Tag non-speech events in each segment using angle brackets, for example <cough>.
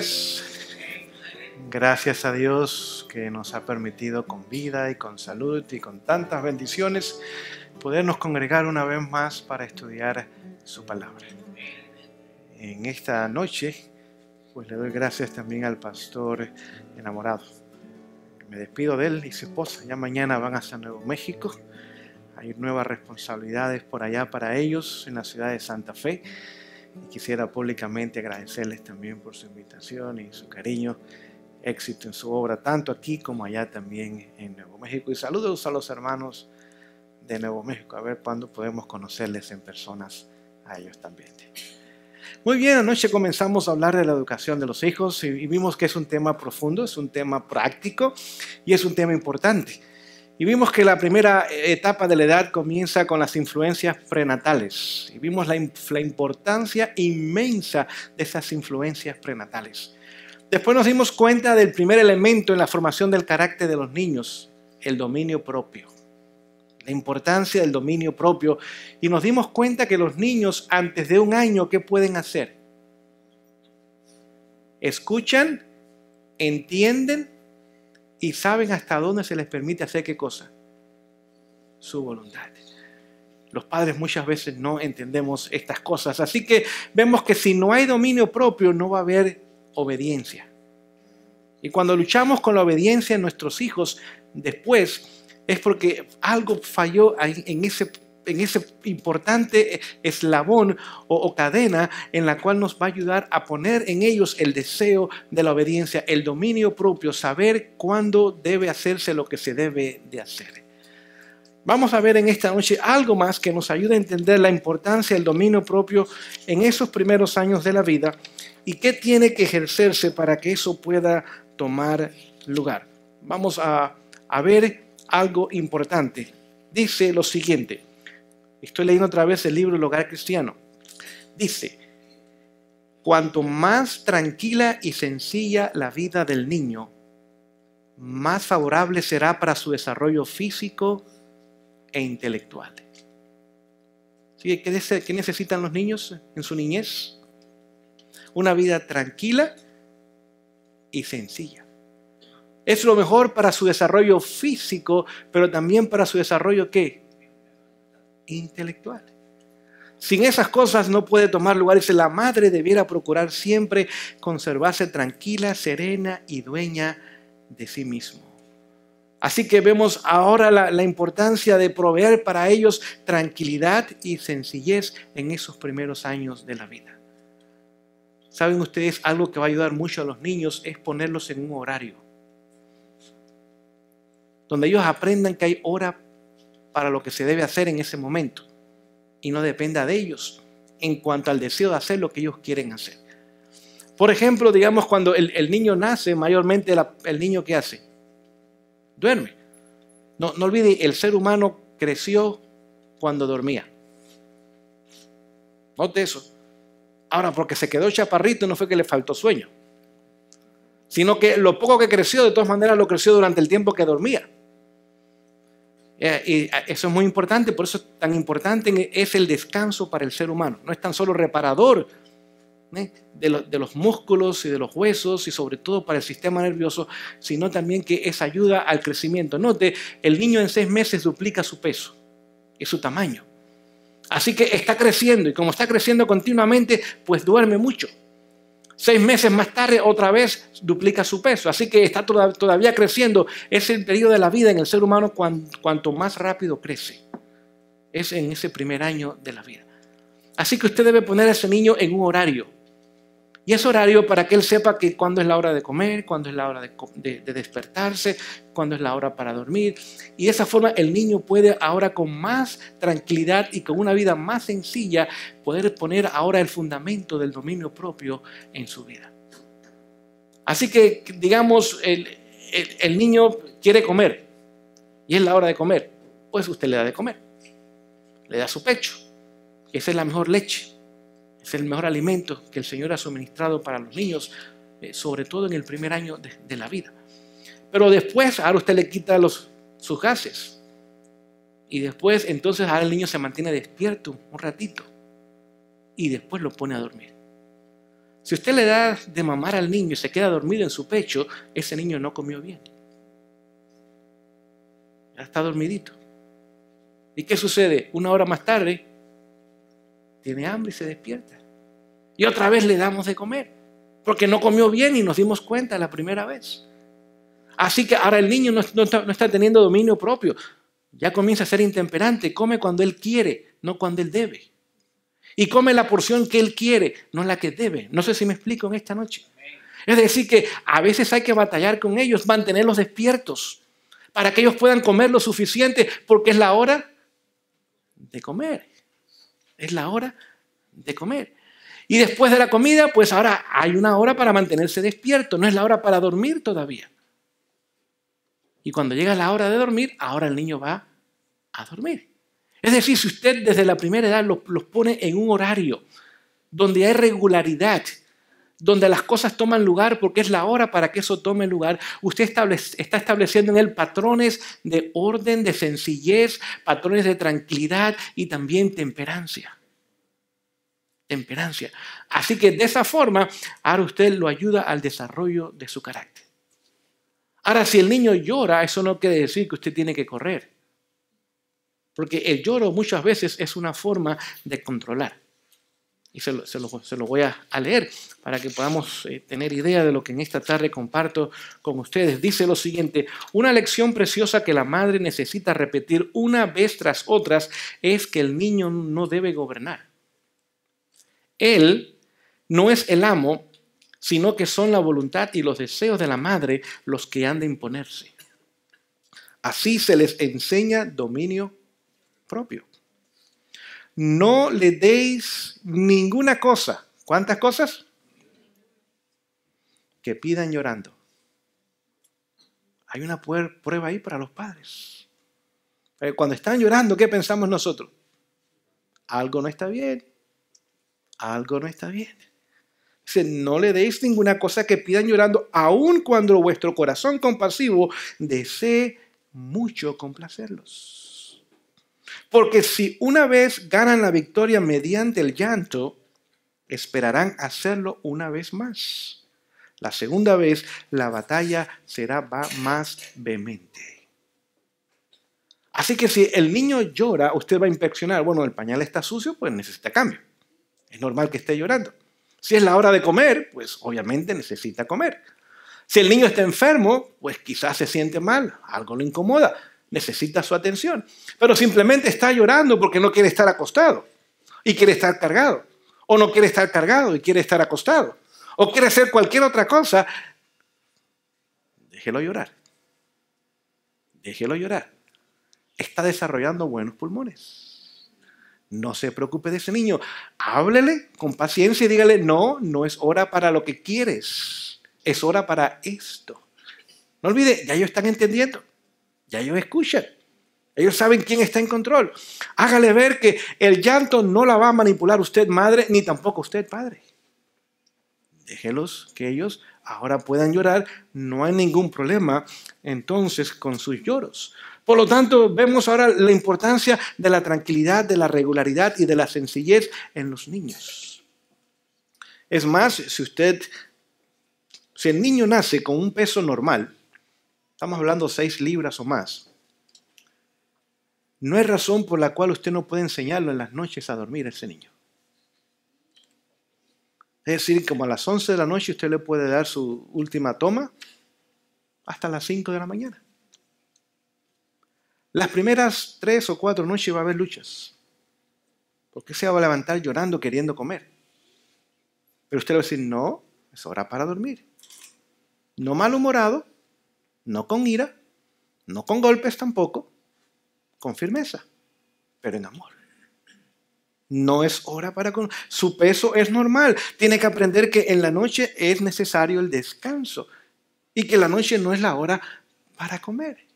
Pues, gracias a Dios que nos ha permitido con vida y con salud y con tantas bendiciones podernos congregar una vez más para estudiar su palabra. En esta noche, pues le doy gracias también al pastor enamorado. Me despido de él y su esposa. Ya mañana van hacia Nuevo México. Hay nuevas responsabilidades por allá para ellos en la ciudad de Santa Fe y quisiera públicamente agradecerles también por su invitación y su cariño. Éxito en su obra, tanto aquí como allá también en Nuevo México. Y saludos a los hermanos de Nuevo México, a ver cuándo podemos conocerles en personas a ellos también. Muy bien, anoche comenzamos a hablar de la educación de los hijos y vimos que es un tema profundo, es un tema práctico y es un tema importante. Y vimos que la primera eh, etapa de la edad comienza con las influencias prenatales. Y vimos la, importancia inmensa de esas influencias prenatales. Después nos dimos cuenta del primer elemento en la formación del carácter de los niños, el dominio propio. La importancia del dominio propio. Y nos dimos cuenta que los niños antes de un año, ¿qué pueden hacer? Escuchan, entienden y saben hasta dónde se les permite hacer qué cosa. Su voluntad. Los padres muchas veces no entendemos estas cosas. Así que vemos que si no hay dominio propio, no va a haber obediencia. Y cuando luchamos con la obediencia en nuestros hijos después, es porque algo falló en ese en ese importante eh, eslabón o, cadena en la cual nos va a ayudar a poner en ellos el deseo de la obediencia, el dominio propio, saber cuándo debe hacerse lo que se debe de hacer. Vamos a ver en esta noche algo más que nos ayude a entender la importancia del dominio propio en esos primeros años de la vida y qué tiene que ejercerse para que eso pueda tomar lugar. Vamos a ver algo importante. Dice lo siguiente. Estoy leyendo otra vez el libro El hogar cristiano. Dice, cuanto más tranquila y sencilla la vida del niño, más favorable será para su desarrollo físico e intelectual. ¿Qué necesitan los niños en su niñez? Una vida tranquila y sencilla. Es lo mejor para su desarrollo físico, pero también para su desarrollo ¿qué? intelectual. Sin esas cosas no puede tomar lugar. ese. la madre debiera procurar siempre conservarse tranquila, serena y dueña de sí mismo. Así que vemos ahora la, la, importancia de proveer para ellos tranquilidad y sencillez en esos primeros años de la vida. Saben ustedes, algo que va a ayudar mucho a los niños es ponerlos en un horario, donde ellos aprendan que hay hora para lo que se debe hacer en ese momento y no dependa de ellos en cuanto al deseo de hacer lo que ellos quieren hacer. Por ejemplo, digamos cuando el, niño nace, mayormente el niño que hace, duerme. No, no olvide, el ser humano creció cuando dormía. Note eso. Ahora, porque se quedó chaparrito no fue que le faltó sueño, sino que lo poco que creció, de todas maneras, lo creció durante el tiempo que dormía. Eh, eh, eso es muy importante, por eso es tan importante e, es el descanso para el ser humano. No es tan solo reparador ¿eh? de, los músculos y de los huesos y sobre todo para el sistema nervioso, sino también que es ayuda al crecimiento. Note, el niño en seis meses duplica su peso y su tamaño. Así que está creciendo y como está creciendo continuamente, pues duerme mucho. Seis meses más tarde otra vez duplica su peso. Así que está todavía creciendo. Es el periodo de la vida en el ser humano cuanto más rápido crece. Es en ese primer año de la vida. Así que usted debe poner a ese niño en un horario y es horario para que él sepa que cuándo es la hora de comer, cuándo es la hora de, despertarse, cuándo es la hora para dormir. Y de esa forma el niño puede ahora con más tranquilidad y con una vida más sencilla poder poner ahora el fundamento del dominio propio en su vida. Así que, digamos, el, niño quiere comer y es la hora de comer. Pues usted le da de comer, le da su pecho, esa es la mejor leche es el mejor alimento que el Señor ha suministrado para los niños, eh, sobre todo en el primer año de, la vida. Pero después, ahora usted le quita los, sus gases. Y después, entonces, ahora el niño se mantiene despierto un ratito. Y después lo pone a dormir. Si usted le da de mamar al niño y se queda dormido en su pecho, ese niño no comió bien. Ya está dormidito. ¿Y qué sucede? Una hora más tarde, tiene hambre y se despierta. Y otra vez le damos de comer, porque no comió bien y nos dimos cuenta la primera vez. Así que ahora el niño no, está teniendo dominio propio. Ya comienza a ser intemperante, come cuando él quiere, no cuando él debe. Y come la porción que él quiere, no la que debe. No sé si me explico en esta noche. Es decir, que a veces hay que batallar con ellos, mantenerlos despiertos, para que ellos puedan comer lo suficiente, porque es la hora de comer es la hora de comer. Y después de la comida, pues ahora hay una hora para mantenerse despierto, no es la hora para dormir todavía. Y cuando llega la hora de dormir, ahora el niño va a dormir. Es decir, si usted desde la primera edad los, los pone en un horario donde hay regularidad, donde las cosas toman lugar porque es la hora para que eso tome lugar. Usted está estableciendo en él patrones de orden, de sencillez, patrones de tranquilidad y también temperancia. Temperancia. Así que de esa forma, ahora usted lo ayuda al desarrollo de su carácter. Ahora, si el niño llora, eso no quiere decir que usted tiene que correr. Porque el lloro muchas veces es una forma de controlar y se lo, voy a, leer para que podamos eh, tener idea de lo que en esta tarde comparto con ustedes. Dice lo siguiente, una lección preciosa que la madre necesita repetir una vez tras otras es que el niño no debe gobernar. Él no es el amo, sino que son la voluntad y los deseos de la madre los que han de imponerse. Así se les enseña dominio propio no le deis ninguna cosa. ¿Cuántas cosas? Que pidan llorando. Hay una prueba ahí para los padres. Eh, cuando están llorando, ¿qué pensamos nosotros? Algo no está bien. Algo no está bien. Dice, no le deis ninguna cosa que pidan llorando, aun cuando vuestro corazón compasivo desee mucho complacerlos. Porque si una vez ganan la victoria mediante el llanto, esperarán hacerlo una vez más. La segunda vez la batalla será más vehemente. Así que si el niño llora, usted va a inspeccionar, bueno, el pañal está sucio, pues necesita cambio. Es normal que esté llorando. Si es la hora de comer, pues obviamente necesita comer. Si el niño está enfermo, pues quizás se siente mal, algo lo incomoda necesita su atención, pero simplemente está llorando porque no quiere estar acostado y quiere estar cargado, o no quiere estar cargado y quiere estar acostado, o quiere hacer cualquier otra cosa, déjelo llorar, déjelo llorar. Está desarrollando buenos pulmones. No se preocupe de ese niño. Háblele con paciencia y dígale, no, no es hora para lo que quieres, es hora para esto. No olvide, ya ellos están entendiendo. Ya ellos escuchan. Ellos saben quién está en control. Hágale ver que el llanto no la va a manipular usted, madre, ni tampoco usted, padre. Déjelos que ellos ahora puedan llorar. No hay ningún problema entonces con sus lloros. Por lo tanto, vemos ahora la importancia de la tranquilidad, de la regularidad y de la sencillez en los niños. Es más, si usted, si el niño nace con un peso normal, Estamos hablando seis libras o más. No hay razón por la cual usted no puede enseñarlo en las noches a dormir a ese niño. Es decir, como a las 11 de la noche usted le puede dar su última toma hasta las 5 de la mañana. Las primeras 3 o 4 noches va a haber luchas. Porque se va a levantar llorando, queriendo comer. Pero usted le va a decir, no, es hora para dormir. No malhumorado, no con ira, no con golpes tampoco, con firmeza, pero en amor. No es hora para con... Su peso es normal. Tiene que aprender que en la noche es necesario el descanso y que la noche no es la hora para comer.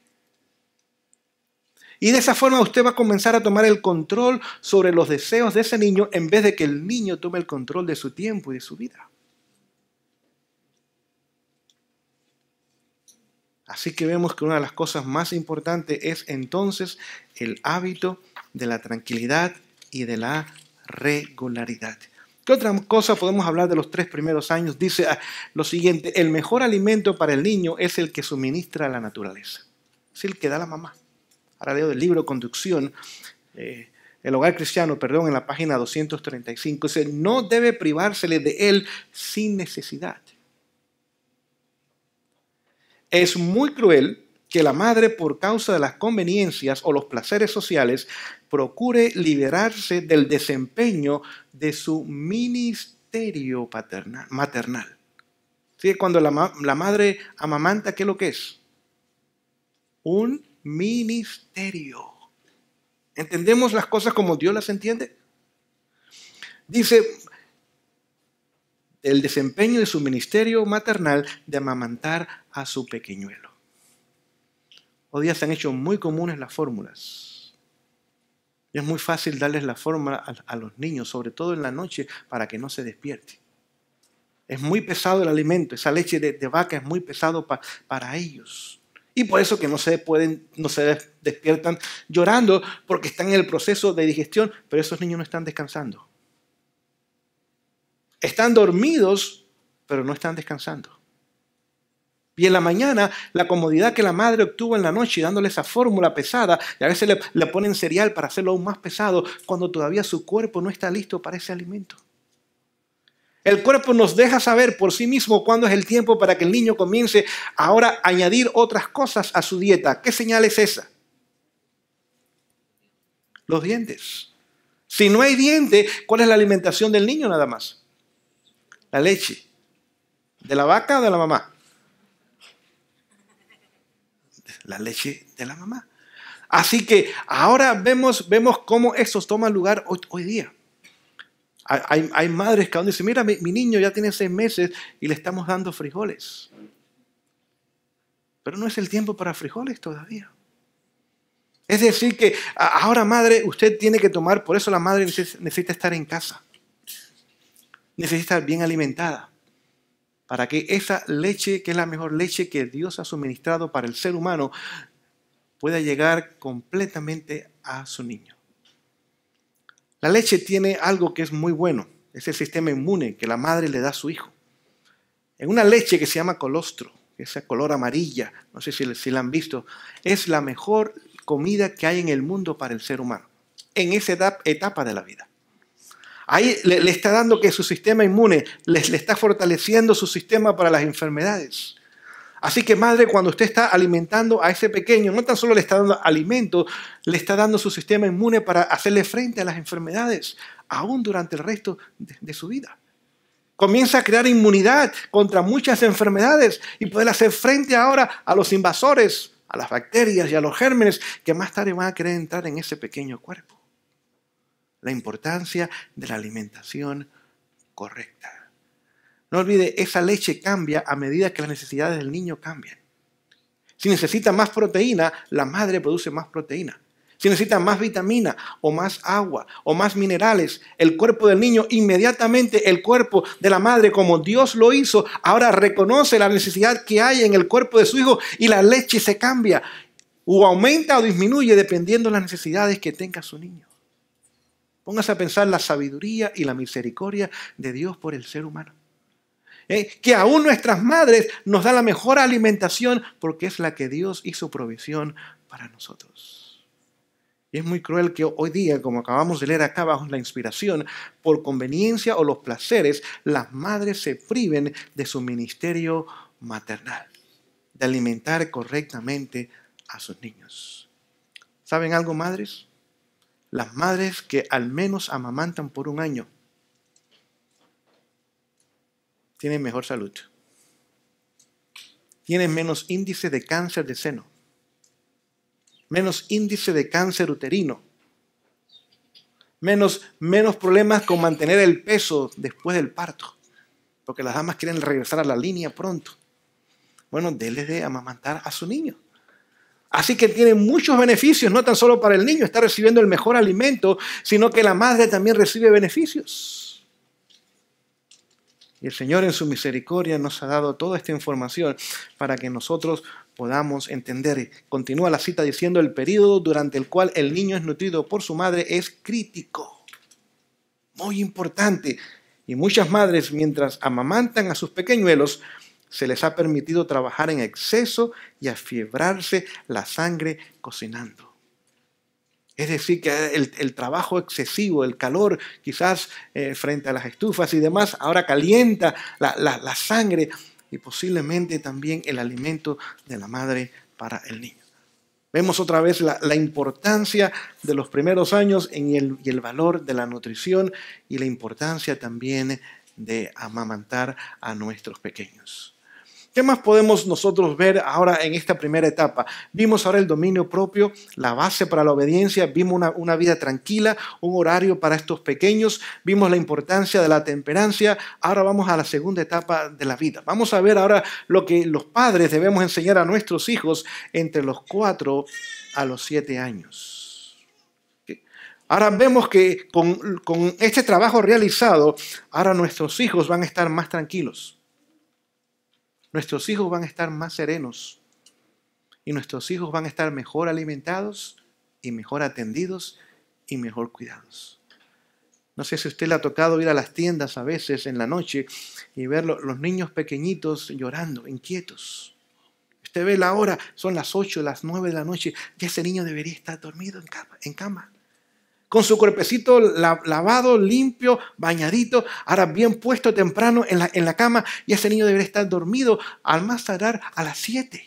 Y de esa forma usted va a comenzar a tomar el control sobre los deseos de ese niño en vez de que el niño tome el control de su tiempo y de su vida. Así que vemos que una de las cosas más importantes es entonces el hábito de la tranquilidad y de la regularidad. ¿Qué otra cosa podemos hablar de los tres primeros años? Dice ah, lo siguiente, el mejor alimento para el niño es el que suministra la naturaleza, es el que da la mamá. Ahora leo del libro Conducción, eh, el hogar cristiano, perdón, en la página 235, dice, no debe privársele de él sin necesidad. Es muy cruel que la madre, por causa de las conveniencias o los placeres sociales, procure liberarse del desempeño de su ministerio paternal, maternal. ¿Sí? Cuando la, la madre amamanta, ¿qué es lo que es? Un ministerio. ¿Entendemos las cosas como Dios las entiende? Dice, el desempeño de su ministerio maternal de amamantar a su pequeñuelo. Hoy día se han hecho muy comunes las fórmulas. Es muy fácil darles la fórmula a, los niños, sobre todo en la noche, para que no se despierten Es muy pesado el alimento, esa leche de, vaca es muy pesado para ellos. Y por eso que no se pueden, no se despiertan llorando porque están en el proceso de digestión, pero esos niños no están descansando. Están dormidos, pero no están descansando. Y en la mañana, la comodidad que la madre obtuvo en la noche dándole esa fórmula pesada, y a veces le, ponen cereal para hacerlo aún más pesado, cuando todavía su cuerpo no está listo para ese alimento. El cuerpo nos deja saber por sí mismo cuándo es el tiempo para que el niño comience ahora a añadir otras cosas a su dieta. ¿Qué señal es esa? Los dientes. Si no hay diente, ¿cuál es la alimentación del niño nada más? La leche. ¿De la vaca o de la mamá? la leche de la mamá. Así que ahora vemos, vemos cómo eso toma lugar hoy, día. Hay, madres que aún dicen, mira, mi, niño ya tiene seis meses y le estamos dando frijoles. Pero no es el tiempo para frijoles todavía. Es decir, que ahora madre, usted tiene que tomar, por eso la madre necesita estar en casa. Necesita estar bien alimentada para que esa leche, que es la mejor leche que Dios ha suministrado para el ser humano, pueda llegar completamente a su niño. La leche tiene algo que es muy bueno, es el sistema inmune que la madre le da a su hijo. En una leche que se llama colostro, esa color amarilla, no sé si, si la han visto, es la mejor comida que hay en el mundo para el ser humano, en esa etapa de la vida. Ahí le, está dando que su sistema inmune, le, está fortaleciendo su sistema para las enfermedades. Así que madre, cuando usted está alimentando a ese pequeño, no tan solo le está dando alimento, le está dando su sistema inmune para hacerle frente a las enfermedades, aún durante el resto de, de su vida. Comienza a crear inmunidad contra muchas enfermedades y poder hacer frente ahora a los invasores, a las bacterias y a los gérmenes que más tarde van a querer entrar en ese pequeño cuerpo la importancia de la alimentación correcta. No olvide, esa leche cambia a medida que las necesidades del niño cambian. Si necesita más proteína, la madre produce más proteína. Si necesita más vitamina o más agua o más minerales, el cuerpo del niño, inmediatamente el cuerpo de la madre, como Dios lo hizo, ahora reconoce la necesidad que hay en el cuerpo de su hijo y la leche se cambia o aumenta o disminuye dependiendo de las necesidades que tenga su niño. Póngase a pensar la sabiduría y la misericordia de Dios por el ser humano. ¿Eh? Que aún nuestras madres nos dan la mejor alimentación porque es la que Dios hizo provisión para nosotros. Y es muy cruel que hoy día, como acabamos de leer acá bajo la inspiración, por conveniencia o los placeres, las madres se priven de su ministerio maternal, de alimentar correctamente a sus niños. ¿Saben algo, madres? las madres que al menos amamantan por un año tienen mejor salud, tienen menos índice de cáncer de seno, menos índice de cáncer uterino, menos, menos problemas con mantener el peso después del parto, porque las damas quieren regresar a la línea pronto. Bueno, déles de amamantar a su niño. Así que tiene muchos beneficios, no tan solo para el niño, está recibiendo el mejor alimento, sino que la madre también recibe beneficios. Y el Señor en su misericordia nos ha dado toda esta información para que nosotros podamos entender. Continúa la cita diciendo, el periodo durante el cual el niño es nutrido por su madre es crítico, muy importante. Y muchas madres, mientras amamantan a sus pequeñuelos, se les ha permitido trabajar en exceso y afiebrarse la sangre cocinando. Es decir, que el, trabajo excesivo, el calor, quizás eh, frente a las estufas y demás, ahora calienta la, sangre y posiblemente también el alimento de la madre para el niño. Vemos otra vez la, importancia de los primeros años en y el valor de la nutrición y la importancia también de amamantar a nuestros pequeños. ¿Qué más podemos nosotros ver ahora en esta primera etapa? Vimos ahora el dominio propio, la base para la obediencia, vimos una, vida tranquila, un horario para estos pequeños, vimos la importancia de la temperancia, ahora vamos a la segunda etapa de la vida. Vamos a ver ahora lo que los padres debemos enseñar a nuestros hijos entre los 4 a los siete años. Ahora vemos que con, este trabajo realizado, ahora nuestros hijos van a estar más tranquilos nuestros hijos van a estar más serenos y nuestros hijos van a estar mejor alimentados y mejor atendidos y mejor cuidados. No sé si usted le ha tocado ir a las tiendas a veces en la noche y ver los niños pequeñitos llorando, inquietos. Usted ve la hora, son las 8, las 9 de la noche, y ese niño debería estar dormido en cama. En cama con su cuerpecito lavado, limpio, bañadito, ahora bien puesto temprano en la, cama y ese niño debería estar dormido al más tardar a las 7.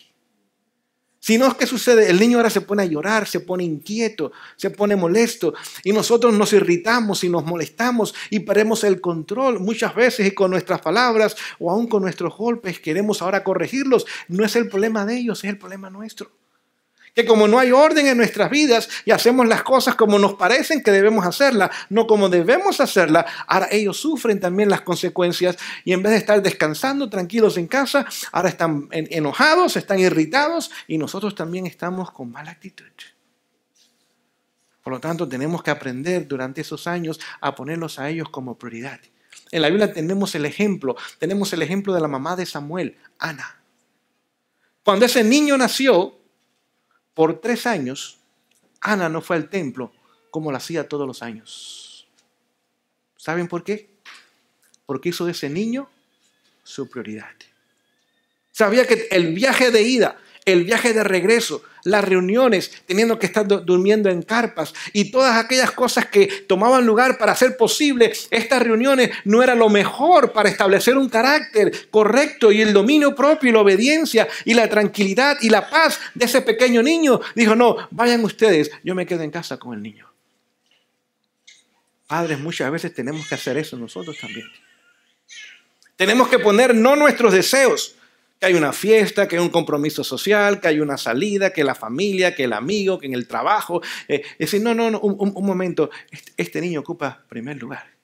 Si no, ¿qué sucede? El niño ahora se pone a llorar, se pone inquieto, se pone molesto y nosotros nos irritamos y nos molestamos y perdemos el control muchas veces y con nuestras palabras o aún con nuestros golpes queremos ahora corregirlos. No es el problema de ellos, es el problema nuestro que como no hay orden en nuestras vidas y hacemos las cosas como nos parecen que debemos hacerlas, no como debemos hacerlas, ahora ellos sufren también las consecuencias y en vez de estar descansando tranquilos en casa, ahora están enojados, están irritados y nosotros también estamos con mala actitud. Por lo tanto, tenemos que aprender durante esos años a ponerlos a ellos como prioridad. En la Biblia tenemos el ejemplo, tenemos el ejemplo de la mamá de Samuel, Ana. Cuando ese niño nació, por tres años, Ana no fue al templo como la hacía todos los años. ¿Saben por qué? Porque hizo de ese niño su prioridad. Sabía que el viaje de ida, el viaje de regreso, las reuniones, teniendo que estar durmiendo en carpas y todas aquellas cosas que tomaban lugar para hacer posible estas reuniones no era lo mejor para establecer un carácter correcto y el dominio propio y la obediencia y la tranquilidad y la paz de ese pequeño niño. Dijo, no, vayan ustedes, yo me quedo en casa con el niño. Padres, muchas veces tenemos que hacer eso nosotros también. Tenemos que poner no nuestros deseos, que hay una fiesta, que hay un compromiso social, que hay una salida, que la familia, que el amigo, que en el trabajo. Eh, es decir, no, no, no, un, momento, este, este niño ocupa primer lugar.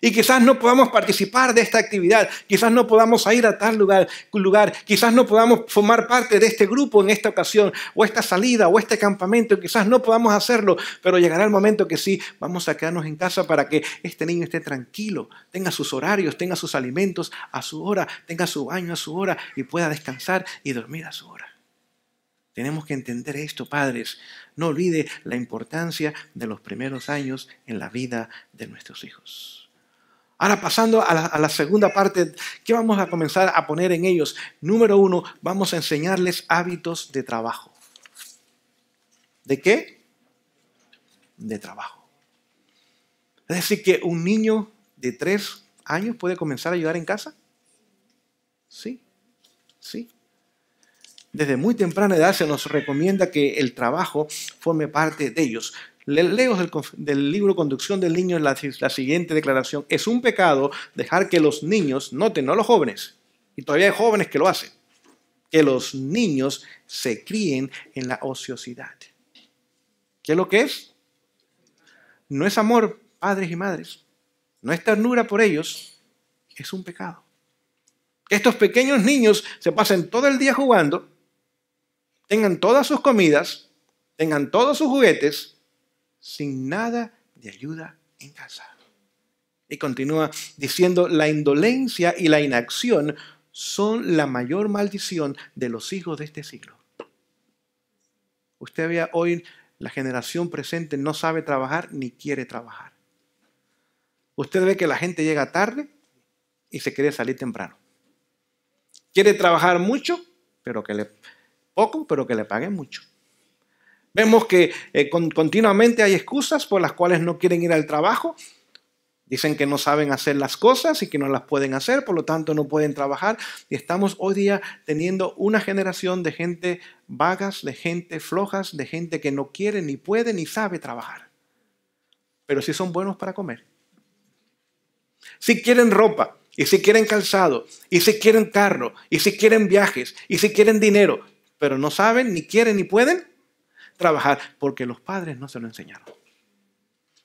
Y quizás no podamos participar de esta actividad, quizás no podamos ir a tal lugar, lugar, quizás no podamos formar parte de este grupo en esta ocasión, o esta salida, o este campamento, quizás no podamos hacerlo, pero llegará el momento que sí, vamos a quedarnos en casa para que este niño esté tranquilo, tenga sus horarios, tenga sus alimentos a su hora, tenga su baño a su hora y pueda descansar y dormir a su hora. Tenemos que entender esto, padres. No olvide la importancia de los primeros años en la vida de nuestros hijos. Ahora pasando a la, segunda parte, ¿qué vamos a comenzar a poner en ellos? Número uno, vamos a enseñarles hábitos de trabajo. ¿De qué? De trabajo. Es decir, que un niño de tres años puede comenzar a ayudar en casa. Sí, sí. Desde muy temprana edad se nos recomienda que el trabajo forme parte de ellos. Leo del, libro Conducción del Niño la, siguiente declaración. Es un pecado dejar que los niños, noten, no los jóvenes, y todavía hay jóvenes que lo hacen, que los niños se críen en la ociosidad. ¿Qué es lo que es? No es amor, padres y madres. No es ternura por ellos. Es un pecado. Estos pequeños niños se pasen todo el día jugando, tengan todas sus comidas, tengan todos sus juguetes, sin nada de ayuda en casa. Y continúa diciendo, la indolencia y la inacción son la mayor maldición de los hijos de este siglo. Usted ve hoy la generación presente no sabe trabajar ni quiere trabajar. Usted ve que la gente llega tarde y se quiere salir temprano. Quiere trabajar mucho, pero que le poco, pero que le paguen mucho. Vemos que eh, continuamente hay excusas por las cuales no quieren ir al trabajo. Dicen que no saben hacer las cosas y que no las pueden hacer, por lo tanto no pueden trabajar. Y estamos hoy día teniendo una generación de gente vagas, de gente flojas, de gente que no quiere, ni puede, ni sabe trabajar. Pero sí son buenos para comer. Si quieren ropa, y si quieren calzado, y si quieren carro, y si quieren viajes, y si quieren dinero, pero no saben, ni quieren, ni pueden trabajar porque los padres no se lo enseñaron.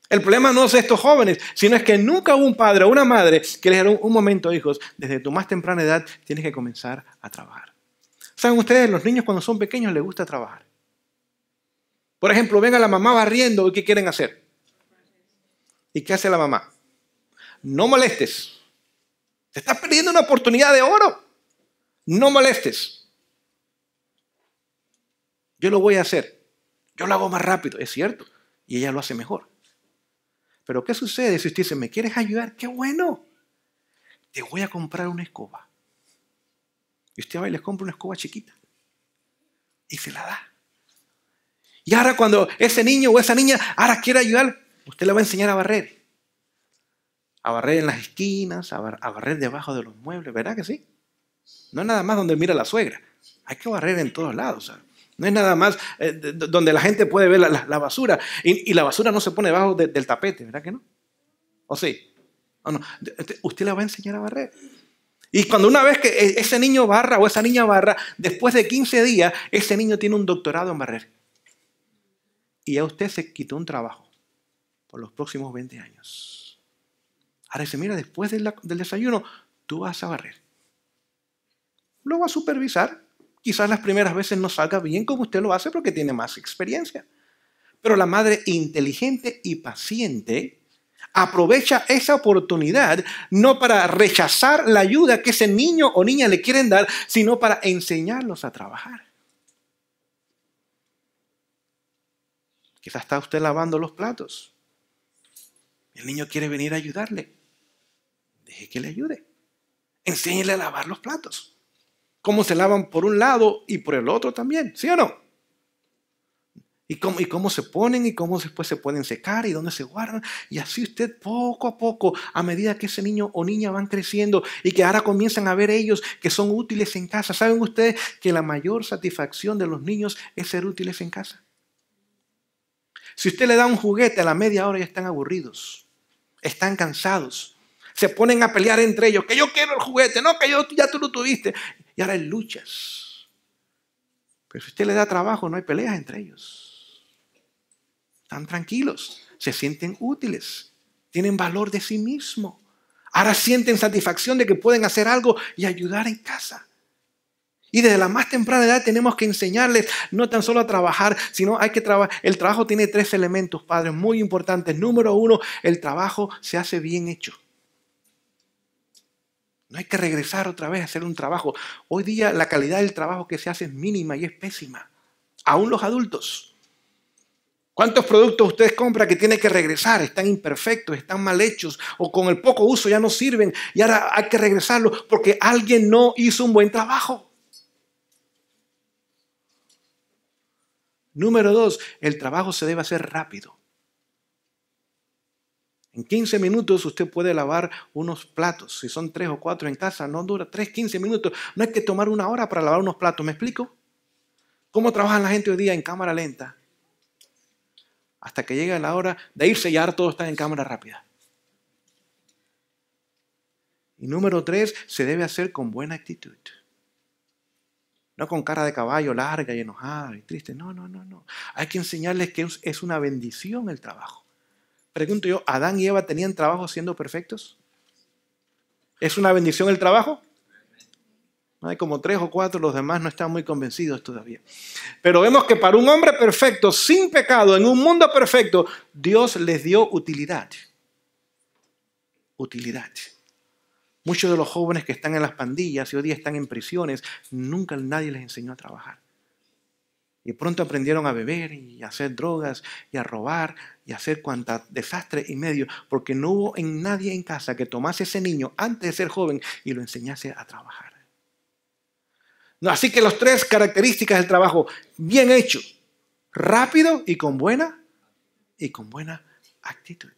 El problema no es estos jóvenes, sino es que nunca hubo un padre o una madre que les dijeron un momento, hijos, desde tu más temprana edad tienes que comenzar a trabajar. ¿Saben ustedes? Los niños cuando son pequeños les gusta trabajar. Por ejemplo, ven a la mamá barriendo, ¿qué quieren hacer? ¿Y qué hace la mamá? No molestes. Te estás perdiendo una oportunidad de oro. No molestes. Yo lo voy a hacer. Yo lo hago más rápido, es cierto. Y ella lo hace mejor. Pero ¿qué sucede si usted dice, me quieres ayudar? ¡Qué bueno! Te voy a comprar una escoba. Y usted va y les compra una escoba chiquita. Y se la da. Y ahora cuando ese niño o esa niña ahora quiere ayudar, usted le va a enseñar a barrer. A barrer en las esquinas, a, barrer debajo de los muebles, ¿verdad que sí? No es nada más donde mira la suegra. Hay que barrer en todos lados. ¿sabes? No es nada más eh, donde la gente puede ver la, basura. Y, la basura no se pone debajo del tapete, ¿verdad que no? ¿O sí? ¿O no? Usted la va a enseñar a barrer. Y cuando una vez que eh, ese niño barra o esa niña barra, después de 15 días, ese niño tiene un doctorado en barrer. Y a usted se quitó un trabajo por los próximos 20 años. Ahora dice, mira, después del desayuno, tú vas a barrer. Lo va a supervisar, Quizás las primeras veces no salga bien como usted lo hace porque tiene más experiencia. Pero la madre inteligente y paciente aprovecha esa oportunidad no para rechazar la ayuda que ese niño o niña le quieren dar, sino para enseñarlos a trabajar. Quizás está usted lavando los platos. El niño quiere venir a ayudarle. Deje que le ayude. Enséñele a lavar los platos cómo se lavan por un lado y por el otro también, ¿sí o no? Y cómo, y cómo se ponen y cómo después se pueden secar y dónde se guardan. Y así usted poco a poco, a medida que ese niño o niña van creciendo y que ahora comienzan a ver ellos que son útiles en casa. ¿Saben ustedes que la mayor satisfacción de los niños es ser útiles en casa? Si usted le da un juguete a la media hora y están aburridos, están cansados, se ponen a pelear entre ellos, que yo quiero el juguete, no, que yo ya tú lo tuviste y ahora hay luchas. Pero si usted le da trabajo, no hay peleas entre ellos. Están tranquilos, se sienten útiles, tienen valor de sí mismo. Ahora sienten satisfacción de que pueden hacer algo y ayudar en casa. Y desde la más temprana edad tenemos que enseñarles no tan solo a trabajar, sino hay que trabajar. El trabajo tiene tres elementos, padres, muy importantes. Número uno, el trabajo se hace bien hecho. No hay que regresar otra vez a hacer un trabajo. Hoy día la calidad del trabajo que se hace es mínima y es pésima. Aún los adultos. ¿Cuántos productos ustedes compran que tienen que regresar? Están imperfectos, están mal hechos o con el poco uso ya no sirven y ahora hay que regresarlo porque alguien no hizo un buen trabajo. Número dos, el trabajo se debe hacer rápido. En 15 minutos usted puede lavar unos platos. Si son tres o cuatro en casa, no dura 3, 15 minutos. No hay que tomar una hora para lavar unos platos. ¿Me explico? ¿Cómo trabajan la gente hoy día en cámara lenta? Hasta que llega la hora de irse y todo está en cámara rápida. Y número tres, se debe hacer con buena actitud. No con cara de caballo larga y enojada y triste. No, no, no, no. Hay que enseñarles que es una bendición el trabajo pregunto yo, ¿Adán y Eva tenían trabajo siendo perfectos? ¿Es una bendición el trabajo? Hay como tres o cuatro, los demás no están muy convencidos todavía. Pero vemos que para un hombre perfecto, sin pecado, en un mundo perfecto, Dios les dio utilidad. Utilidad. Muchos de los jóvenes que están en las pandillas y hoy día están en prisiones, nunca nadie les enseñó a trabajar. Y pronto aprendieron a beber y a hacer drogas y a robar y a hacer cuanta desastre y medio, porque no hubo en nadie en casa que tomase ese niño antes de ser joven y lo enseñase a trabajar. así que las tres características del trabajo, bien hecho, rápido y con buena y con buena actitud,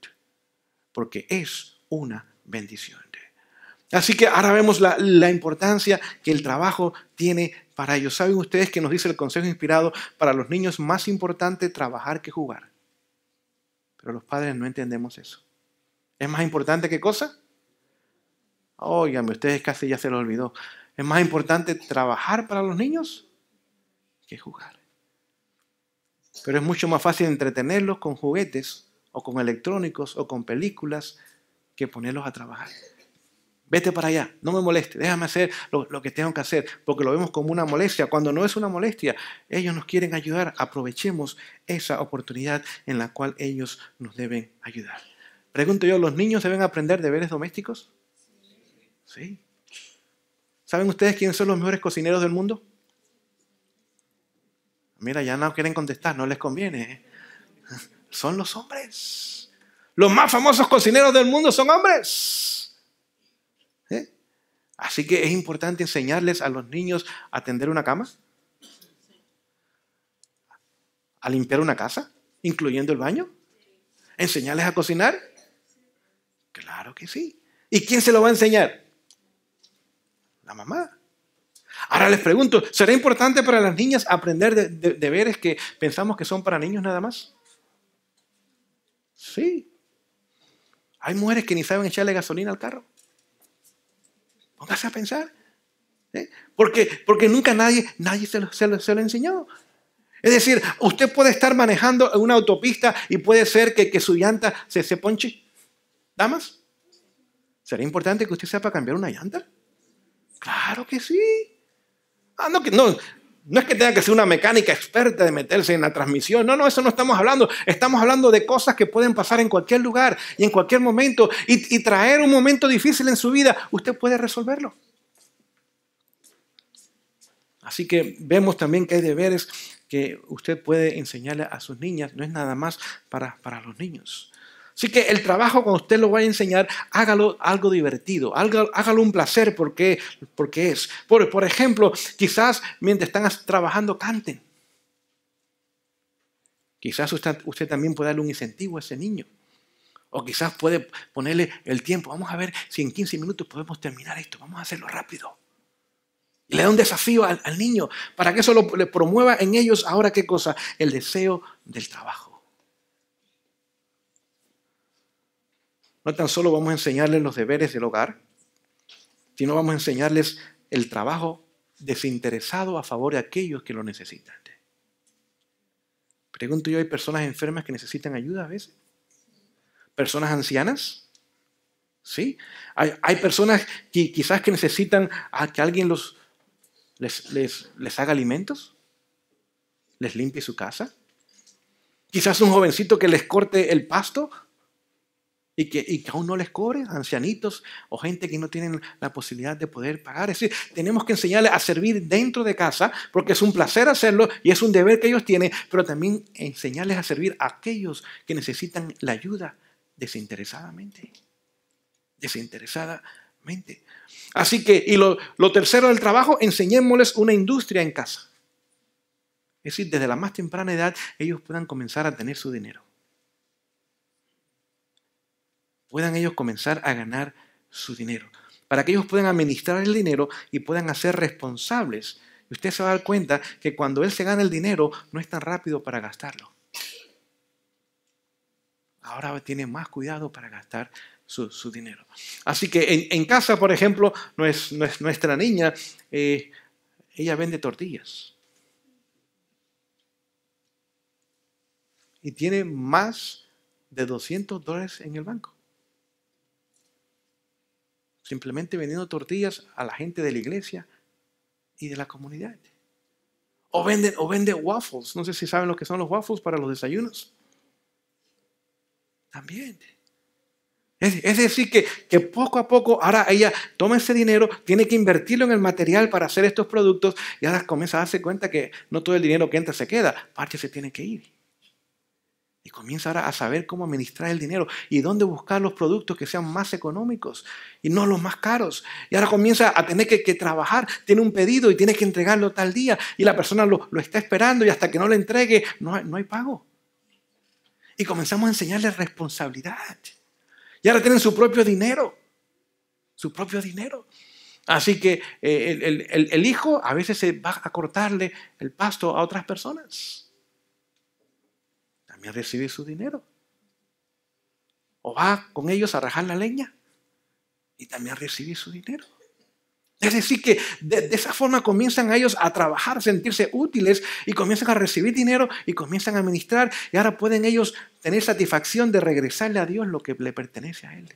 porque es una bendición. Así que ahora vemos la, importancia que el trabajo tiene para ellos. ¿Saben ustedes que nos dice el consejo inspirado? Para los niños más importante trabajar que jugar. Pero los padres no entendemos eso. ¿Es más importante qué cosa? Óigame, ustedes casi ya se lo olvidó. ¿Es más importante trabajar para los niños que jugar? Pero es mucho más fácil entretenerlos con juguetes o con electrónicos o con películas que ponerlos a trabajar. Vete para allá, no me moleste, déjame hacer lo, que tengo que hacer, porque lo vemos como una molestia. Cuando no es una molestia, ellos nos quieren ayudar, aprovechemos esa oportunidad en la cual ellos nos deben ayudar. Pregunto yo, ¿los niños deben aprender deberes domésticos? Sí. ¿Saben ustedes quiénes son los mejores cocineros del mundo? Mira, ya no quieren contestar, no les conviene. ¿eh? <laughs> Son los hombres. Los más famosos cocineros del mundo son hombres. Así que es importante enseñarles a los niños a tender una cama, a limpiar una casa, incluyendo el baño, enseñarles a cocinar. Claro que sí. ¿Y quién se lo va a enseñar? La mamá. Ahora les pregunto, ¿será importante para las niñas aprender deberes que pensamos que son para niños nada más? Sí. Hay mujeres que ni saben echarle gasolina al carro. Póngase a pensar. ¿Eh? Porque, porque nunca nadie, nadie se lo, se, lo, enseñó. Es decir, usted puede estar manejando una autopista y puede ser que, que su llanta se, se ponche. Damas, ¿sería importante que usted sepa cambiar una llanta? Claro que sí. Ah, no, que no, no es que tenga que ser una mecánica experta de meterse en la transmisión. No, no, eso no estamos hablando. Estamos hablando de cosas que pueden pasar en cualquier lugar y en cualquier momento. Y, traer un momento difícil en su vida, usted puede resolverlo. Así que vemos también que hay deberes que usted puede enseñarle a sus niñas. No es nada más para los niños. Así que el trabajo cuando usted lo vaya a enseñar, hágalo algo divertido, hágalo, un placer porque, porque es. Por, ejemplo, quizás mientras están trabajando canten. Quizás usted, también puede darle un incentivo a ese niño. O quizás puede ponerle el tiempo. Vamos a ver si en 15 minutos podemos terminar esto. Vamos a hacerlo rápido. Y le da un desafío al, niño para que eso lo, le promueva en ellos ahora qué cosa? El deseo del trabajo. No tan solo vamos a enseñarles los deberes del hogar, sino vamos a enseñarles el trabajo desinteresado a favor de aquellos que lo necesitan. Pregunto yo, ¿hay personas enfermas que necesitan ayuda a veces? ¿Personas ancianas? Sí. Hay, personas que quizás que necesitan que alguien les, les haga alimentos, les limpie su casa. Quizás un jovencito que les corte el pasto y que, aún no les cobren, ancianitos o gente que no tienen la posibilidad de poder pagar. Es decir, tenemos que enseñarles a servir dentro de casa, porque es un placer hacerlo y es un deber que ellos tienen, pero también enseñarles a servir a aquellos que necesitan la ayuda desinteresadamente. Desinteresadamente. Así que, y lo, lo tercero del trabajo, enseñémosles una industria en casa. Es decir, desde la más temprana edad ellos puedan comenzar a tener su dinero puedan ellos comenzar a ganar su dinero, para que ellos puedan administrar el dinero y puedan hacer responsables. Y usted se va a dar cuenta que cuando él se gana el dinero, no es tan rápido para gastarlo. Ahora tiene más cuidado para gastar su, dinero. Así que en, casa, por ejemplo, es, nuestra niña, eh, ella vende tortillas. Y tiene más de 200 dólares en el banco simplemente vendiendo tortillas a la gente de la iglesia y de la comunidad. O venden, o vende waffles. No sé si saben lo que son los waffles para los desayunos. También. Es, decir, que, que, poco a poco ahora ella toma ese dinero, tiene que invertirlo en el material para hacer estos productos y ahora comienza a darse cuenta que no todo el dinero que entra se queda, parte se tiene que ir. Y comienza ahora a saber cómo administrar el dinero y dónde buscar los productos que sean más económicos y no los más caros. Y ahora comienza a tener que, trabajar, tiene un pedido y tiene que entregarlo tal día y la persona lo, lo está esperando y hasta que no lo entregue no hay, pago. Y comenzamos a enseñarle responsabilidad. Y ahora tienen su propio dinero, su propio dinero. Así que eh, el, el hijo a veces se va a cortarle el pasto a otras personas a recibir su dinero. O va con ellos a rajar la leña y también a recibir su dinero. Es decir, que de, esa forma comienzan ellos a trabajar, sentirse útiles y comienzan a recibir dinero y comienzan a ministrar y ahora pueden ellos tener satisfacción de regresarle a Dios lo que le pertenece a Él